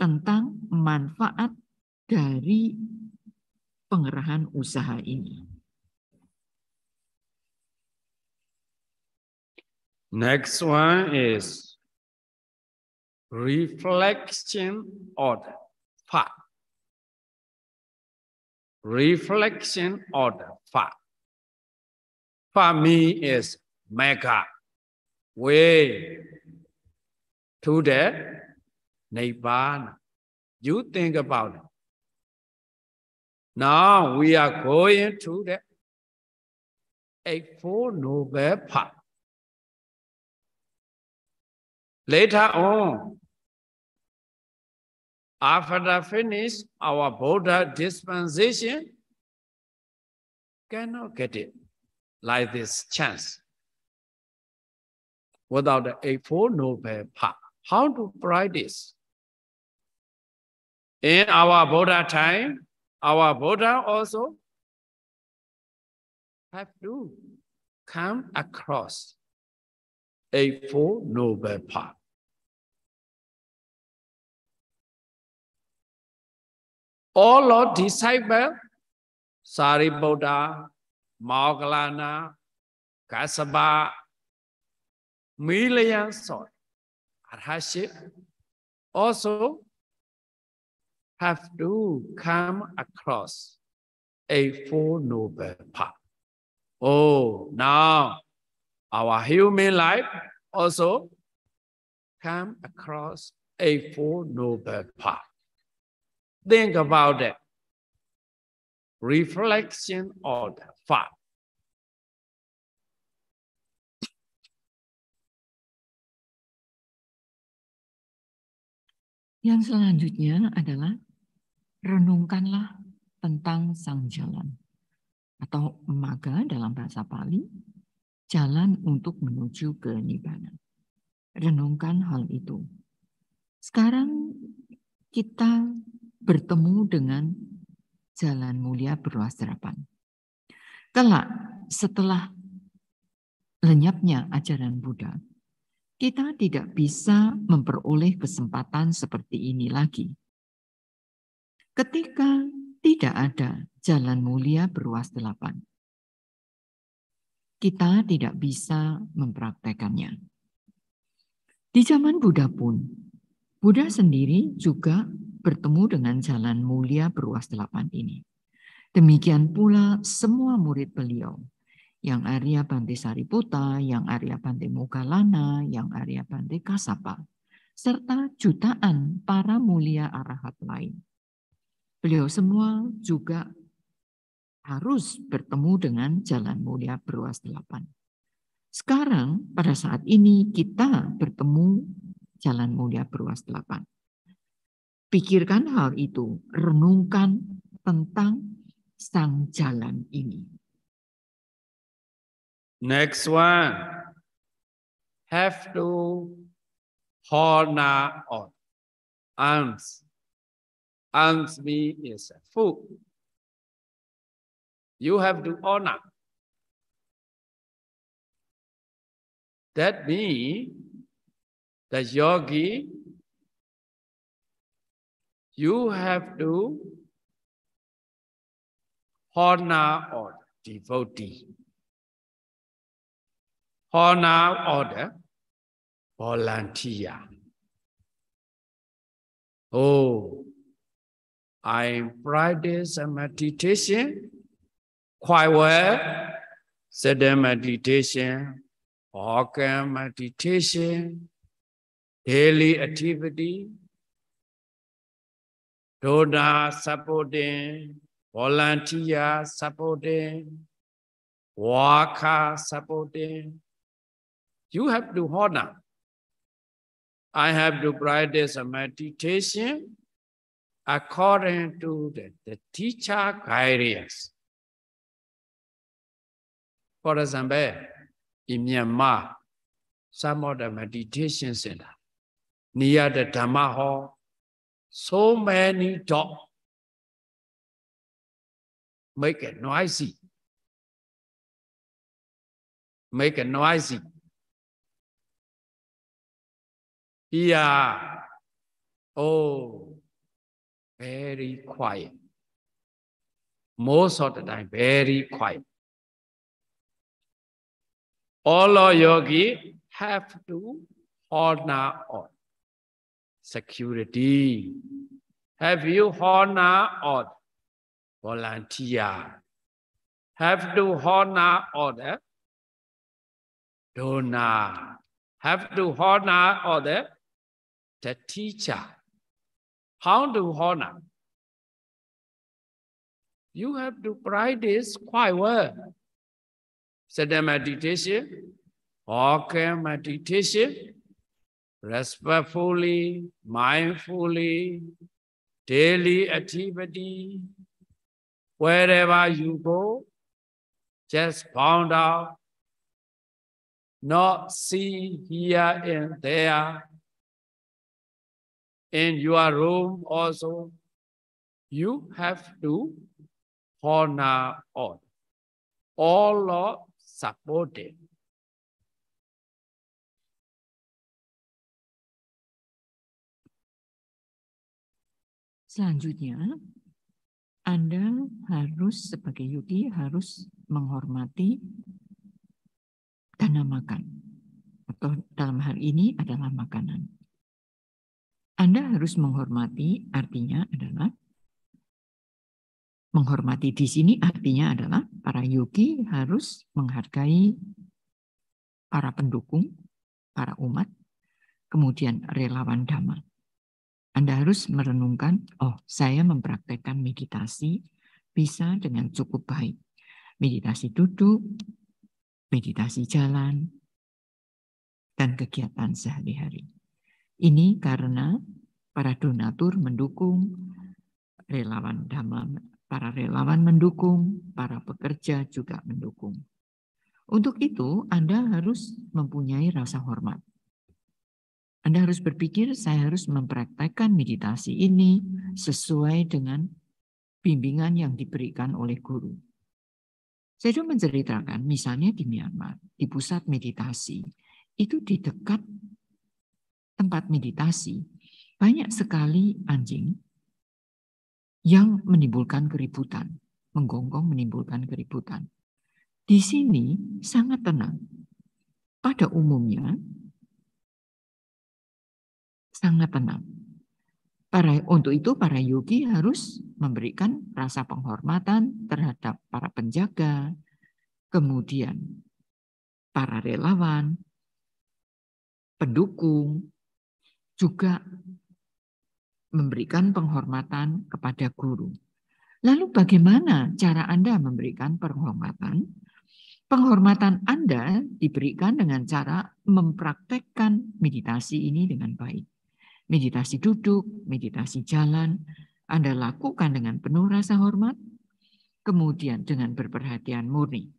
tentang manfaat dari pengerahan usaha ini. Next one is reflection order five. Reflection order five. For me is mega way to the nirvana. You think about it. Now we are going to the Eightfold Noble Path. Later on, oh. after finish, our border dispensation cannot get it like this chance. Without the no Noble part, how to practice? In our border time, our border also have to come across 84 Nobel Park အောလောဒီဆိုင်ပယ်စာရိပုတ္တာမောကလနာကသဗာမီလယံဆော်အရဟရှိ also have to come across a four noble path oh now Our human life also come across a four noble path. Think about that. Reflection of the fact. Yang selanjutnya adalah renungkanlah tentang sang jalan atau maga dalam bahasa Pali jalan untuk menuju ke nibana. Renungkan hal itu. Sekarang kita bertemu dengan jalan mulia berluas harapan. Kelak setelah lenyapnya ajaran Buddha, kita tidak bisa memperoleh kesempatan seperti ini lagi. Ketika tidak ada jalan mulia berluas delapan, kita tidak bisa mempraktekannya. Di zaman Buddha pun, Buddha sendiri juga bertemu dengan jalan mulia beruas delapan ini. Demikian pula semua murid beliau, yang Arya Bante Sariputta, yang Arya Bante Mogalana, yang Arya Bante Kasapa, serta jutaan para mulia arahat lain. Beliau semua juga harus bertemu dengan jalan mulia beruas delapan. Sekarang pada saat ini kita bertemu jalan mulia beruas delapan. Pikirkan hal itu, renungkan tentang sang jalan ini. Next one, have to hold now on arms. Arms is food. You have to honor. That means the yogi, you have to honor or devotee. Honor order, volunteer. Oh, I practice meditation Quiet sitting meditation, walking meditation, daily activity, donor supporting, volunteer supporting, worker supporting. You have to honor. I have to practice a meditation according to the, the teacher guidance. ကောရဇံပဲဒီမြန်မာစာမောဓမ္မ meditation center နေရတဲ့ဓမ္မဟော so many dot make it noisy make it noisy yeah oh very quiet most of the time very quiet all our yogi have to honor all. security. Have you honor all? volunteer? Have to honor order eh? donor. Have to honor order eh? the teacher. How to honor? You have to practice quite well. Sitting meditation, walking meditation, respectfully, mindfully, daily activity, wherever you go, just found out, not see here and there, in your room also, you have to honor all. All of supported. Selanjutnya, Anda harus sebagai yogi harus menghormati tanah makan atau dalam hal ini adalah makanan. Anda harus menghormati artinya adalah Menghormati di sini artinya adalah para yogi harus menghargai para pendukung, para umat, kemudian relawan dhamma. Anda harus merenungkan, oh saya mempraktekkan meditasi bisa dengan cukup baik. Meditasi duduk, meditasi jalan, dan kegiatan sehari-hari. Ini karena para donatur mendukung relawan dhamma para relawan mendukung, para pekerja juga mendukung. Untuk itu, Anda harus mempunyai rasa hormat. Anda harus berpikir, saya harus mempraktekkan meditasi ini sesuai dengan bimbingan yang diberikan oleh guru. Saya juga menceritakan, misalnya di Myanmar, di pusat meditasi, itu di dekat tempat meditasi, banyak sekali anjing yang menimbulkan keributan, menggonggong menimbulkan keributan. Di sini sangat tenang. Pada umumnya sangat tenang. Para, untuk itu para yogi harus memberikan rasa penghormatan terhadap para penjaga, kemudian para relawan, pendukung, juga memberikan penghormatan kepada guru. Lalu bagaimana cara Anda memberikan penghormatan? Penghormatan Anda diberikan dengan cara mempraktekkan meditasi ini dengan baik. Meditasi duduk, meditasi jalan, Anda lakukan dengan penuh rasa hormat, kemudian dengan berperhatian murni.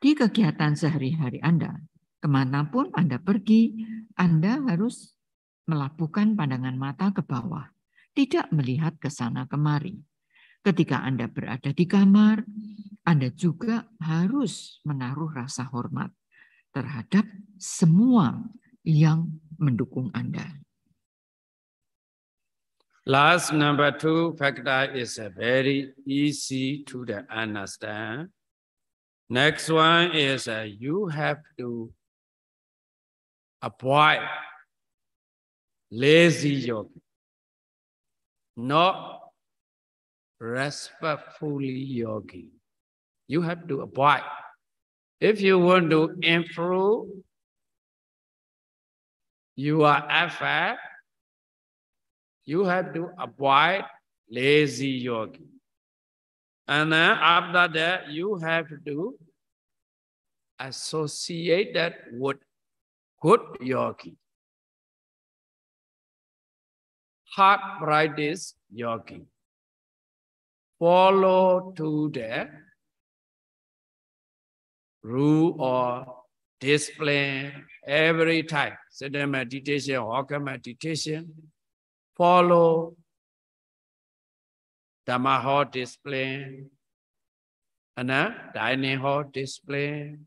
Di kegiatan sehari-hari Anda, kemanapun Anda pergi, Anda harus melapukan pandangan mata ke bawah, tidak melihat ke sana kemari. Ketika Anda berada di kamar, Anda juga harus menaruh rasa hormat terhadap semua yang mendukung Anda. Last number two factor is a very easy to the understand. Next one is uh, you have to avoid lazy yogi, not respectfully yogi. You have to abide. If you want to improve your effort, you have to avoid lazy yogi. And then after that, you have to associate that with good yogi. Heart-practice yogi. Follow to the rule or discipline every time. Sitting meditation, walking meditation. Follow Dhamma hall discipline, and then dining hall discipline,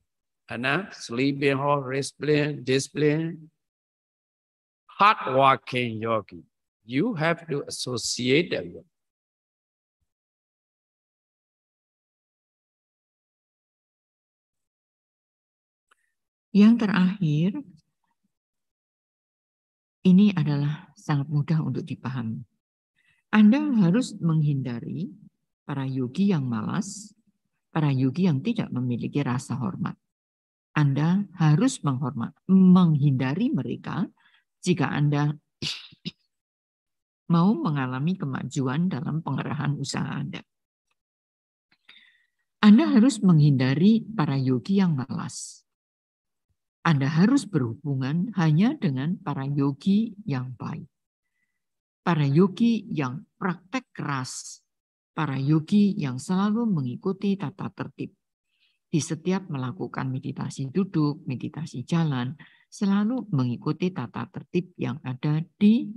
and sleeping hall discipline, discipline. Hard walking yogi. you have to associate them. Yang terakhir, ini adalah sangat mudah untuk dipahami. Anda harus menghindari para yogi yang malas, para yogi yang tidak memiliki rasa hormat. Anda harus menghormat, menghindari mereka jika Anda mau mengalami kemajuan dalam pengerahan usaha Anda. Anda harus menghindari para yogi yang malas. Anda harus berhubungan hanya dengan para yogi yang baik. Para yogi yang praktek keras, para yogi yang selalu mengikuti tata tertib. Di setiap melakukan meditasi duduk, meditasi jalan, selalu mengikuti tata tertib yang ada di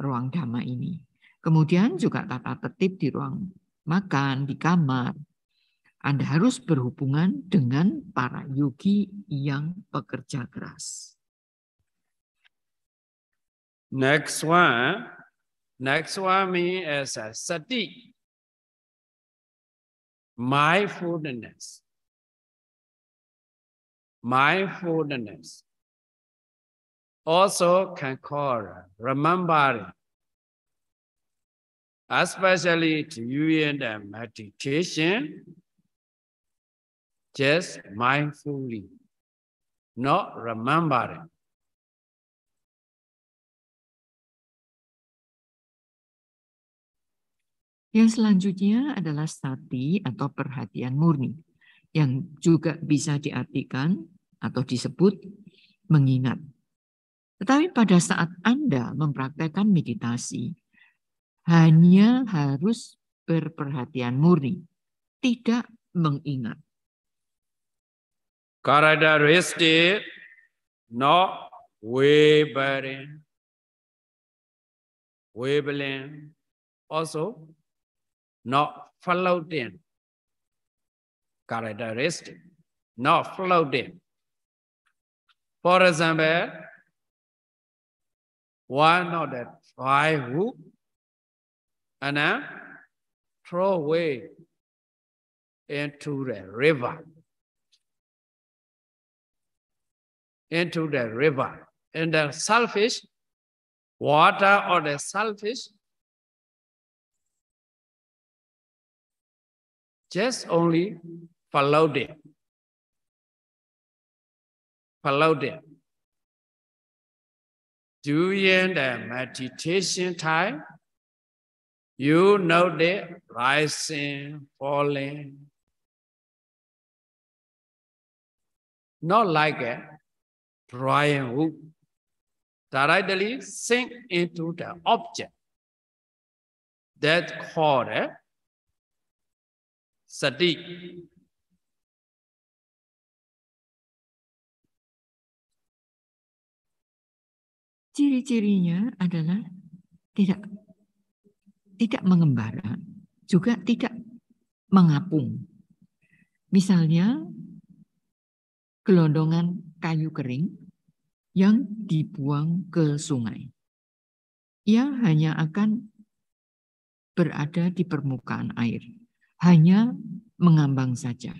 ruang dhamma ini. Kemudian juga tata tertib di ruang makan, di kamar. Anda harus berhubungan dengan para yogi yang pekerja keras. Next one, next one is a sati, mindfulness. Mindfulness also can call remembering, especially during the meditation, just mindfully, not remembering. Yang selanjutnya adalah sati atau perhatian murni, yang juga bisa diartikan atau disebut mengingat. Tetapi pada saat Anda mempraktekkan meditasi, hanya harus berperhatian murni, tidak mengingat. Characteristic, no wavering, wavering, also not floating. Characteristic, not floating. For example, one of the five who Anna uh, throw away into the river. Into the river. And the selfish, water or the selfish, just only followed it. Followed it. during the meditation time, you know the rising, falling. Not like a drying wood. Directly sink into the object. That's called a sati. Ciri-cirinya adalah tidak tidak mengembara, juga tidak mengapung. Misalnya gelondongan kayu kering yang dibuang ke sungai. Ia hanya akan berada di permukaan air, hanya mengambang saja.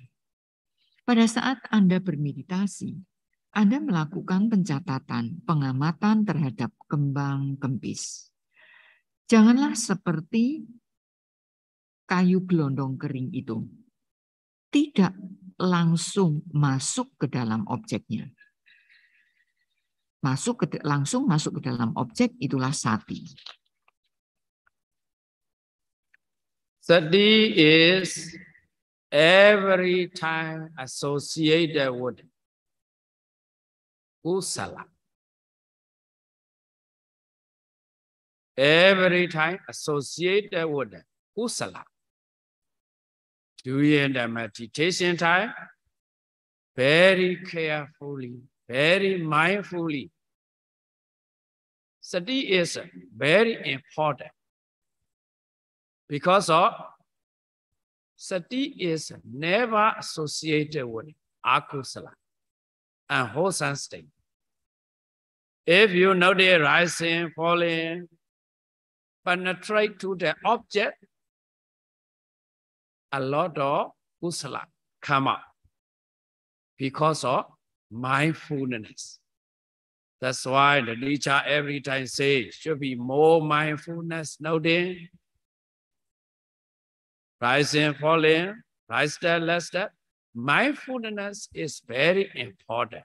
Pada saat Anda bermeditasi, anda melakukan pencatatan, pengamatan terhadap kembang kempis. Janganlah seperti kayu gelondong kering itu. Tidak langsung masuk ke dalam objeknya. Masuk ke, langsung masuk ke dalam objek itulah sati. Sati is every time associated with kusala every time associated with the kusala during the meditation time very carefully very mindfully sati is very important because of sati is never associated with akusala and whole sense state. If you notice rising, falling, penetrate to the object, a lot of kusala come up because of mindfulness. That's why the teacher every time says, should be more mindfulness noting. Rising, falling, rise there, less that. mindfulness is very important.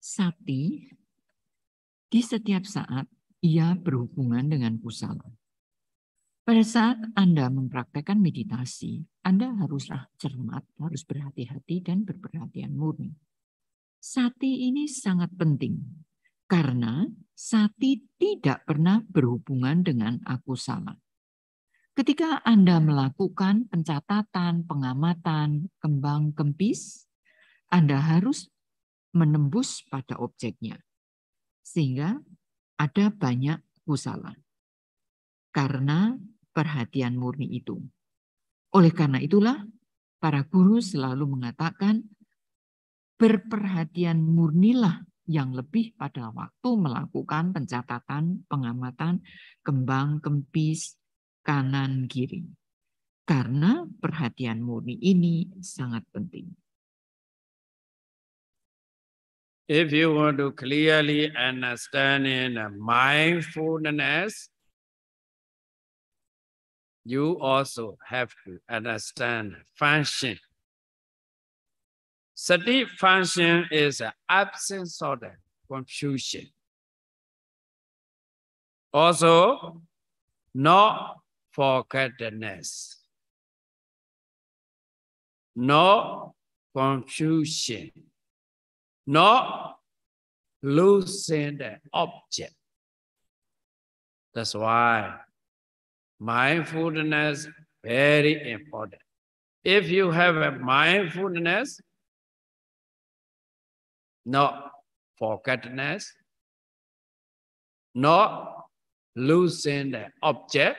Sati di setiap saat ia berhubungan dengan pusaka. Pada saat Anda mempraktekkan meditasi, Anda haruslah cermat, harus berhati-hati dan berperhatian murni. Sati ini sangat penting karena sati tidak pernah berhubungan dengan aku sama. Ketika Anda melakukan pencatatan, pengamatan, kembang kempis, Anda harus menembus pada objeknya. Sehingga ada banyak kusala. Karena perhatian murni itu. Oleh karena itulah, para guru selalu mengatakan, berperhatian murnilah yang lebih pada waktu melakukan pencatatan, pengamatan, kembang, kempis, kanan, kiri. Karena perhatian murni ini sangat penting. If you want to clearly understand in mindfulness, you also have to understand function Sati function is absence of the confusion. Also, no forgetfulness, no confusion, no losing the object. That's why mindfulness very important. If you have a mindfulness, no forgetfulness, no losing the object,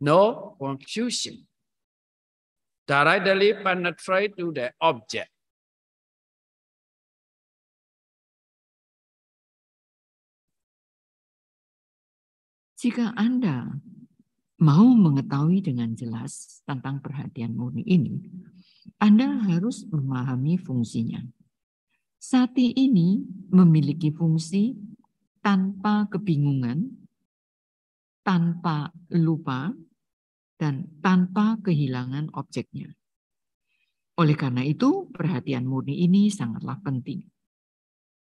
no confusion. Directly penetrate to the object. Jika Anda mau mengetahui dengan jelas tentang perhatian murni ini, Anda harus memahami fungsinya. Sati ini memiliki fungsi tanpa kebingungan, tanpa lupa, dan tanpa kehilangan objeknya. Oleh karena itu, perhatian murni ini sangatlah penting.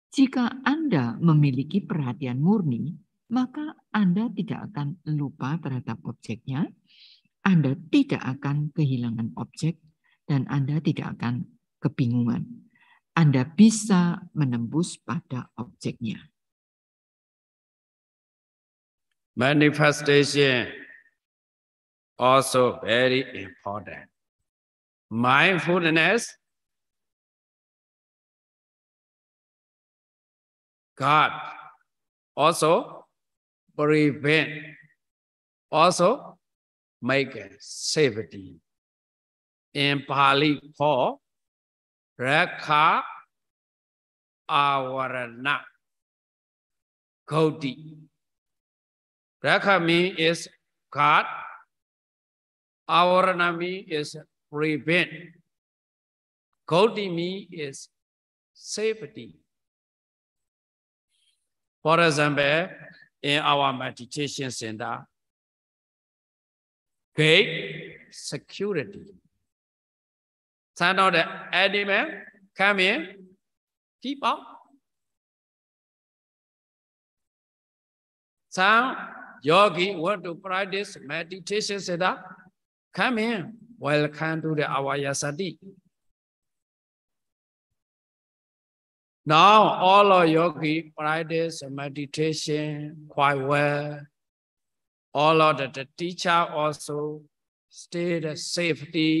Jika Anda memiliki perhatian murni, maka Anda tidak akan lupa terhadap objeknya, Anda tidak akan kehilangan objek, dan Anda tidak akan kebingungan. Anda bisa menembus pada objeknya. Manifestation also very important. Mindfulness, God also prevent, also make safety. In Pali for. rakha avarana gaudi rakha me is god avarana me is prevent gaudi me is safety for example in our meditation center gate security ဆန်းတော့တဲ့အဲ့ဒီမဲ့ခမ်းမြင်ဒီပေါက်ဆန်း yogi want to practice meditation စေတာခမ်းမြင် welcome to the awaya sati Now all our yogi practice meditation quite well. All of the, the teacher also stay the safety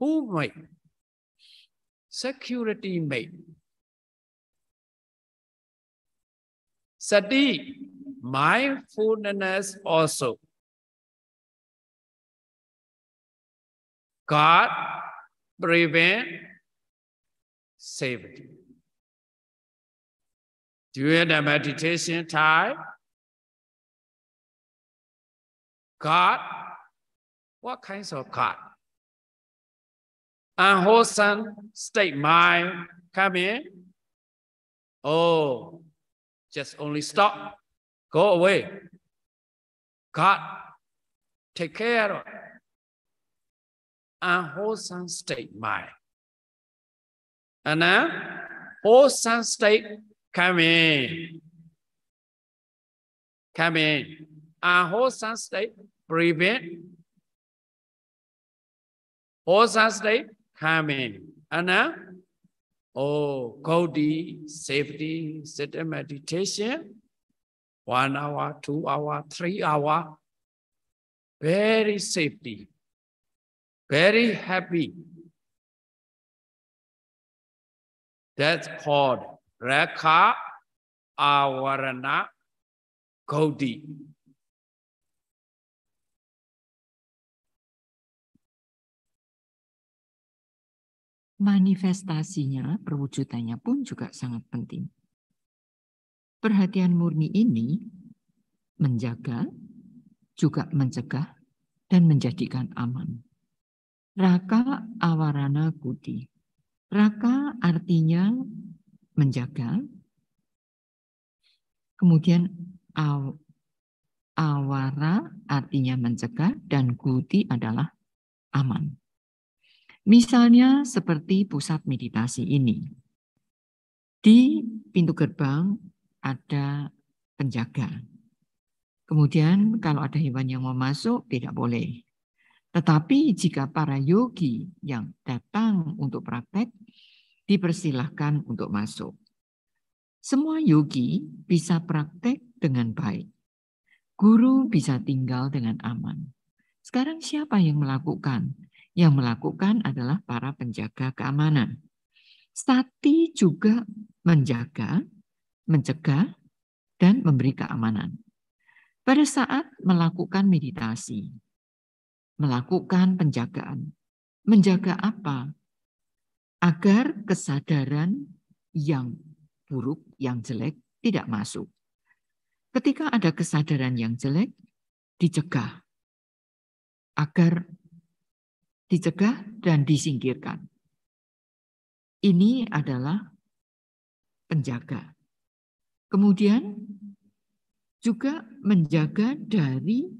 Who made? Security made. Sati, mindfulness also. God prevent safety. During the meditation time, God, what kinds of God? unwholesome state mind come in, oh, just only stop, go away. God, take care of unwholesome state mind. And then wholesome state come in. Come in. Unwholesome state, breathe in. Wholesome state, how many? Anna? Oh, Gaudi, safety, sit meditation, one hour, two hour, three hour. Very safety, very happy. That's called Rekha Avarana Gaudi. manifestasinya, perwujudannya pun juga sangat penting. Perhatian murni ini menjaga, juga mencegah, dan menjadikan aman. Raka awarana kuti. Raka artinya menjaga, kemudian aw, awara artinya mencegah, dan kuti adalah aman. Misalnya seperti pusat meditasi ini. Di pintu gerbang ada penjaga. Kemudian kalau ada hewan yang mau masuk tidak boleh. Tetapi jika para yogi yang datang untuk praktek dipersilahkan untuk masuk. Semua yogi bisa praktek dengan baik. Guru bisa tinggal dengan aman. Sekarang siapa yang melakukan yang melakukan adalah para penjaga keamanan. Sati juga menjaga, mencegah, dan memberi keamanan. Pada saat melakukan meditasi, melakukan penjagaan, menjaga apa? Agar kesadaran yang buruk, yang jelek tidak masuk. Ketika ada kesadaran yang jelek, dicegah agar dicegah dan disingkirkan. Ini adalah penjaga. Kemudian juga menjaga dari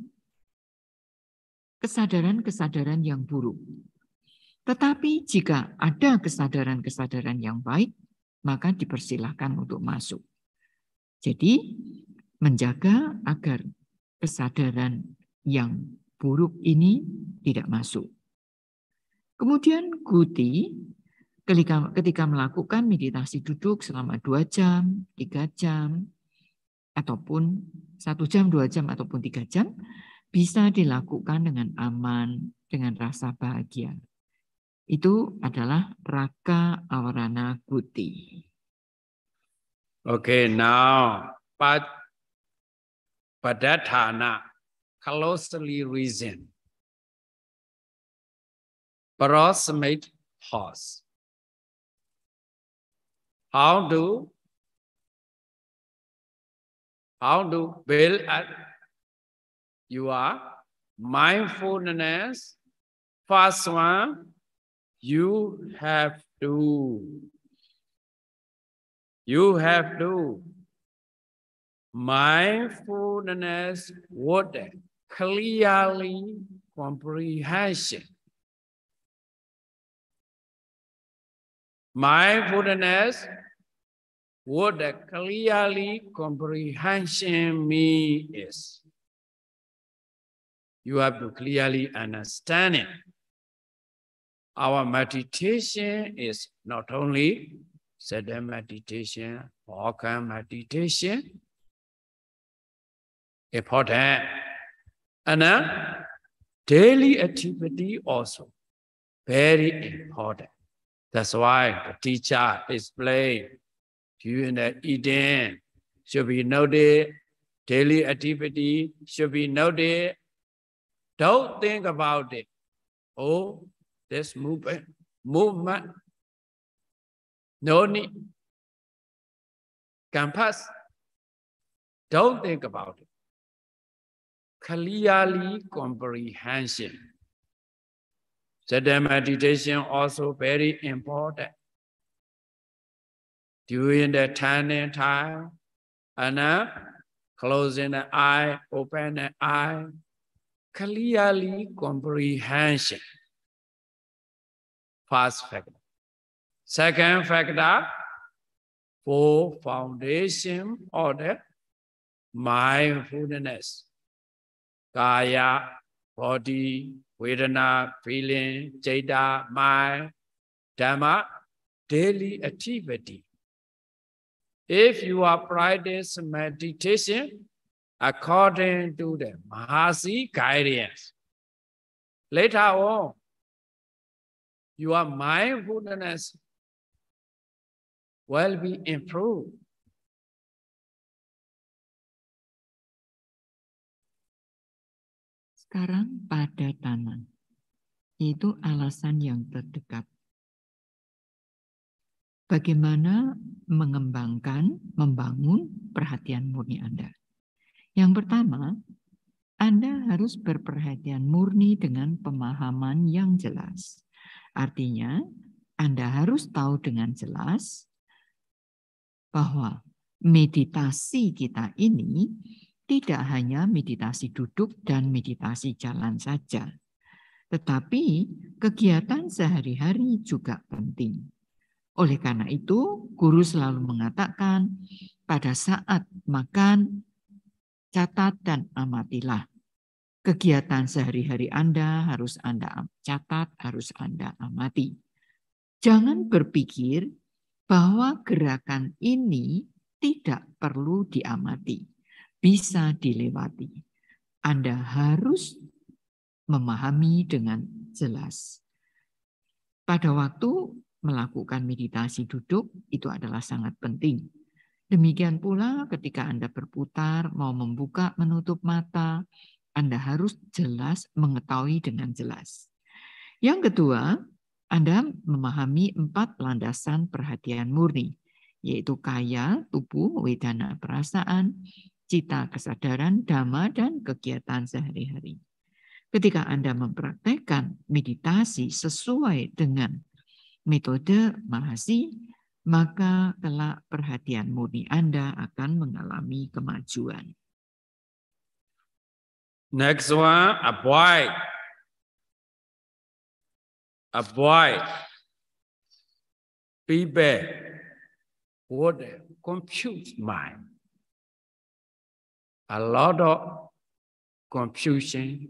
kesadaran-kesadaran yang buruk. Tetapi jika ada kesadaran-kesadaran yang baik, maka dipersilahkan untuk masuk. Jadi menjaga agar kesadaran yang buruk ini tidak masuk. Kemudian guti ketika, ketika melakukan meditasi duduk selama dua jam, 3 jam, ataupun satu jam, dua jam, ataupun tiga jam, bisa dilakukan dengan aman, dengan rasa bahagia. Itu adalah raka awarana guti. Okay, now, pada dana, closely reason. proximate cause. How do how do build up your mindfulness. First one, you have to you have to mindfulness would clearly comprehension mindfulness what clearly comprehension mean is. You have to clearly understand it. Our meditation is not only Siddha meditation, Hoka meditation. Important. And a daily activity also. Very important. That's why the teacher explained during the Eden should be noted, daily activity should be noted. Don't think about it. Oh, this movement, movement, no need, can pass. Don't think about it. Clearly comprehension. Jada meditation also very important. During the turning time, and uh, closing the eye, open the eye, clearly comprehension. First factor. Second factor, for foundation of the mindfulness. Kaya, body, ဝေဒနာ feeling စိတ်ဓာတ် mind ဓမ္မ daily activity if you are practice meditation according to the mahasi guidance later on your mindfulness will be improved Sekarang pada tanah. Itu alasan yang terdekat. Bagaimana mengembangkan, membangun perhatian murni Anda. Yang pertama, anda harus berperhatian murni dengan pemahaman yang jelas. Artinya, Anda harus tahu dengan jelas bahwa meditasi kita ini tidak hanya meditasi duduk dan meditasi jalan saja, tetapi kegiatan sehari-hari juga penting. Oleh karena itu, guru selalu mengatakan, pada saat makan, catat dan amatilah. Kegiatan sehari-hari Anda harus Anda catat, harus Anda amati. Jangan berpikir bahwa gerakan ini tidak perlu diamati bisa dilewati. Anda harus memahami dengan jelas. Pada waktu melakukan meditasi duduk itu adalah sangat penting. Demikian pula ketika Anda berputar, mau membuka, menutup mata, Anda harus jelas mengetahui dengan jelas. Yang kedua, Anda memahami empat landasan perhatian murni, yaitu kaya, tubuh, wedana, perasaan, cita kesadaran, dhamma, dan kegiatan sehari-hari. Ketika Anda mempraktekkan meditasi sesuai dengan metode Mahasi, maka kelak perhatian murni Anda akan mengalami kemajuan. Next one, avoid. Avoid. Be bad. What confused mind. a lot of confusion,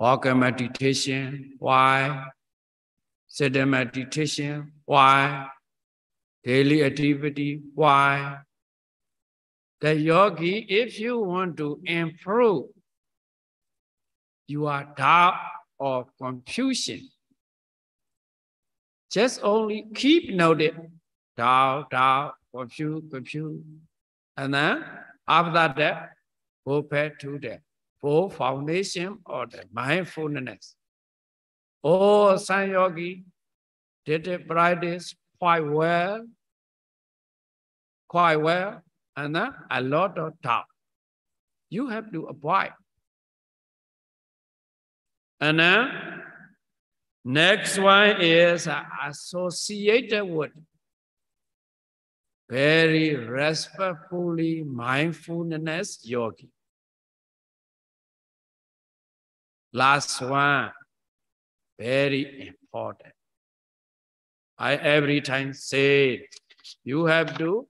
walker meditation, why, sitting meditation, why, daily activity, why. The yogi, if you want to improve, you are doubt or confusion. Just only keep noting. doubt, doubt, confused, confused. And then after that, go back to the four foundation or the mindfulness. All oh, San Yogi did it practice quite well, quite well, and then a lot of talk. You have to apply. And then next one is associated with very respectfully mindfulness yogi. Last one, very important. I every time say, you have to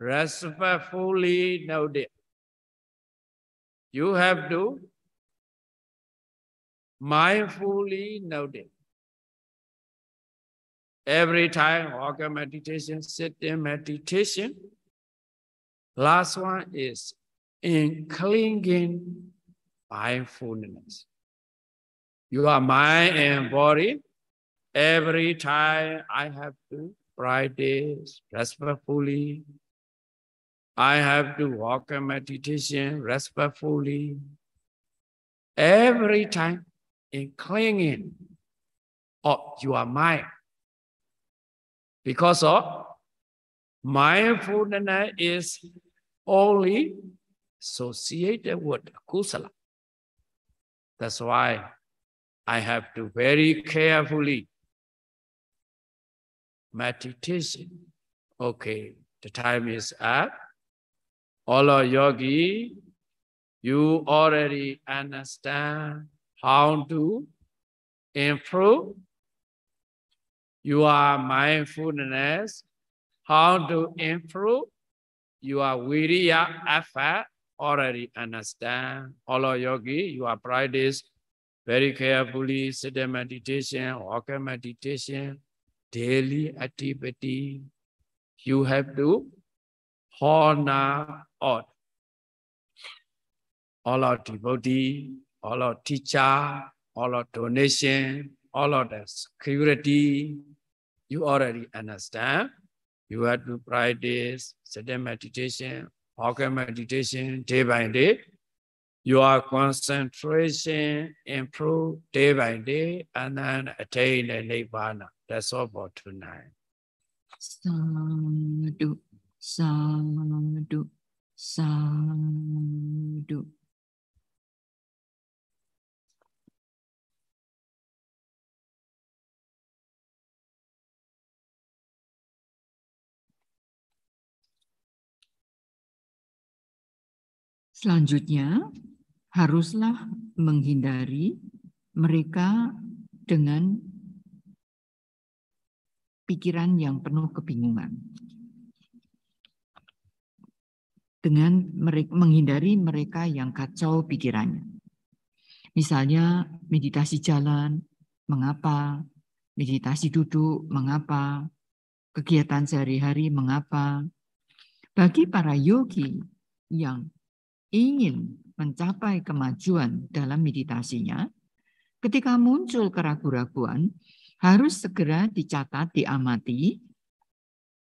respectfully know this. You have to mindfully know this. Every time, walk a meditation, sit in meditation. Last one is in clinging mindfulness. You are mind and body. Every time I have to practice respectfully. I have to walk a meditation respectfully. Every time in clinging you your mind because of mindfulness is only associated with kusala. That's why I have to very carefully meditation. Okay, the time is up. All our yogi, you already understand how to improve your mindfulness, how to improve your viriya effort, already understand. All yogi, you apply this very carefully, sit meditation, walk meditation, daily activity. You have to honor all. All our devotee, all our teacher, all our donation, all out as security. You already understand. You have to practice certain meditation, Hoka meditation day by day. Your concentration improve day by day and then attain the nirvana. That's all for tonight. Sadhu, sadhu, sadhu. Selanjutnya, haruslah menghindari mereka dengan pikiran yang penuh kebingungan. Dengan menghindari mereka yang kacau pikirannya. Misalnya meditasi jalan, mengapa? Meditasi duduk, mengapa? Kegiatan sehari-hari, mengapa? Bagi para yogi yang ingin mencapai kemajuan dalam meditasinya, ketika muncul keraguan-raguan, harus segera dicatat, diamati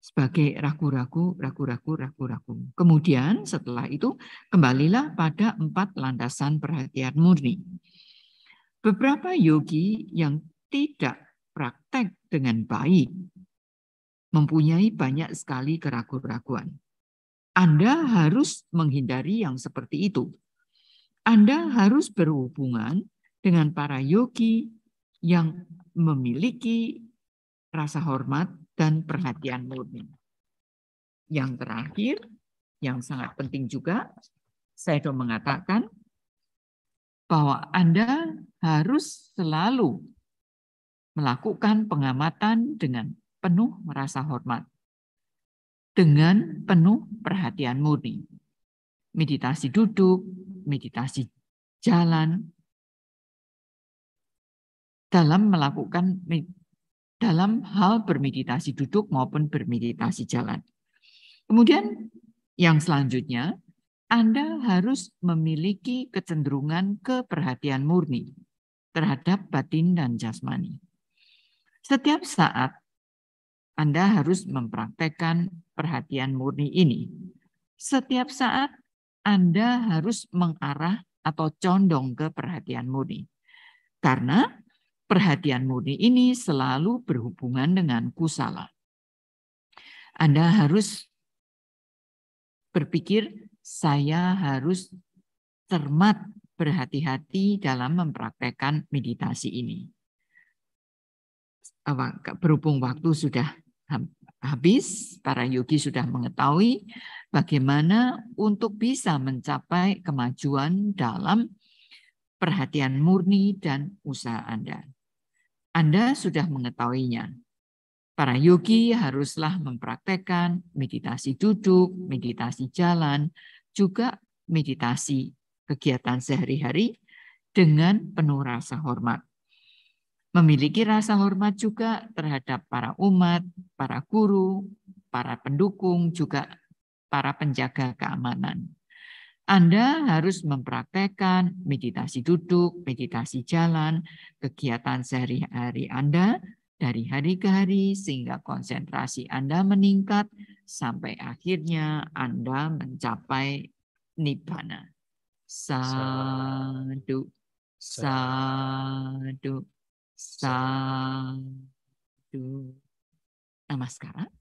sebagai ragu-ragu, ragu-ragu, ragu-ragu. Kemudian setelah itu kembalilah pada empat landasan perhatian murni. Beberapa yogi yang tidak praktek dengan baik mempunyai banyak sekali keraguan-raguan. Anda harus menghindari yang seperti itu. Anda harus berhubungan dengan para yogi yang memiliki rasa hormat dan perhatian murni. Yang terakhir, yang sangat penting juga, saya sudah mengatakan bahwa Anda harus selalu melakukan pengamatan dengan penuh rasa hormat dengan penuh perhatian murni. Meditasi duduk, meditasi jalan, dalam melakukan dalam hal bermeditasi duduk maupun bermeditasi jalan. Kemudian yang selanjutnya, Anda harus memiliki kecenderungan keperhatian murni terhadap batin dan jasmani. Setiap saat anda harus mempraktekkan perhatian murni ini. Setiap saat Anda harus mengarah atau condong ke perhatian murni. Karena perhatian murni ini selalu berhubungan dengan kusala. Anda harus berpikir saya harus termat berhati-hati dalam mempraktekkan meditasi ini berhubung waktu sudah habis, para yogi sudah mengetahui bagaimana untuk bisa mencapai kemajuan dalam perhatian murni dan usaha Anda. Anda sudah mengetahuinya. Para yogi haruslah mempraktekkan meditasi duduk, meditasi jalan, juga meditasi kegiatan sehari-hari dengan penuh rasa hormat memiliki rasa hormat juga terhadap para umat, para guru, para pendukung, juga para penjaga keamanan. Anda harus mempraktekkan meditasi duduk, meditasi jalan, kegiatan sehari-hari Anda dari hari ke hari sehingga konsentrasi Anda meningkat sampai akhirnya Anda mencapai nibbana. Sadu, sadu, satu. Namaskara.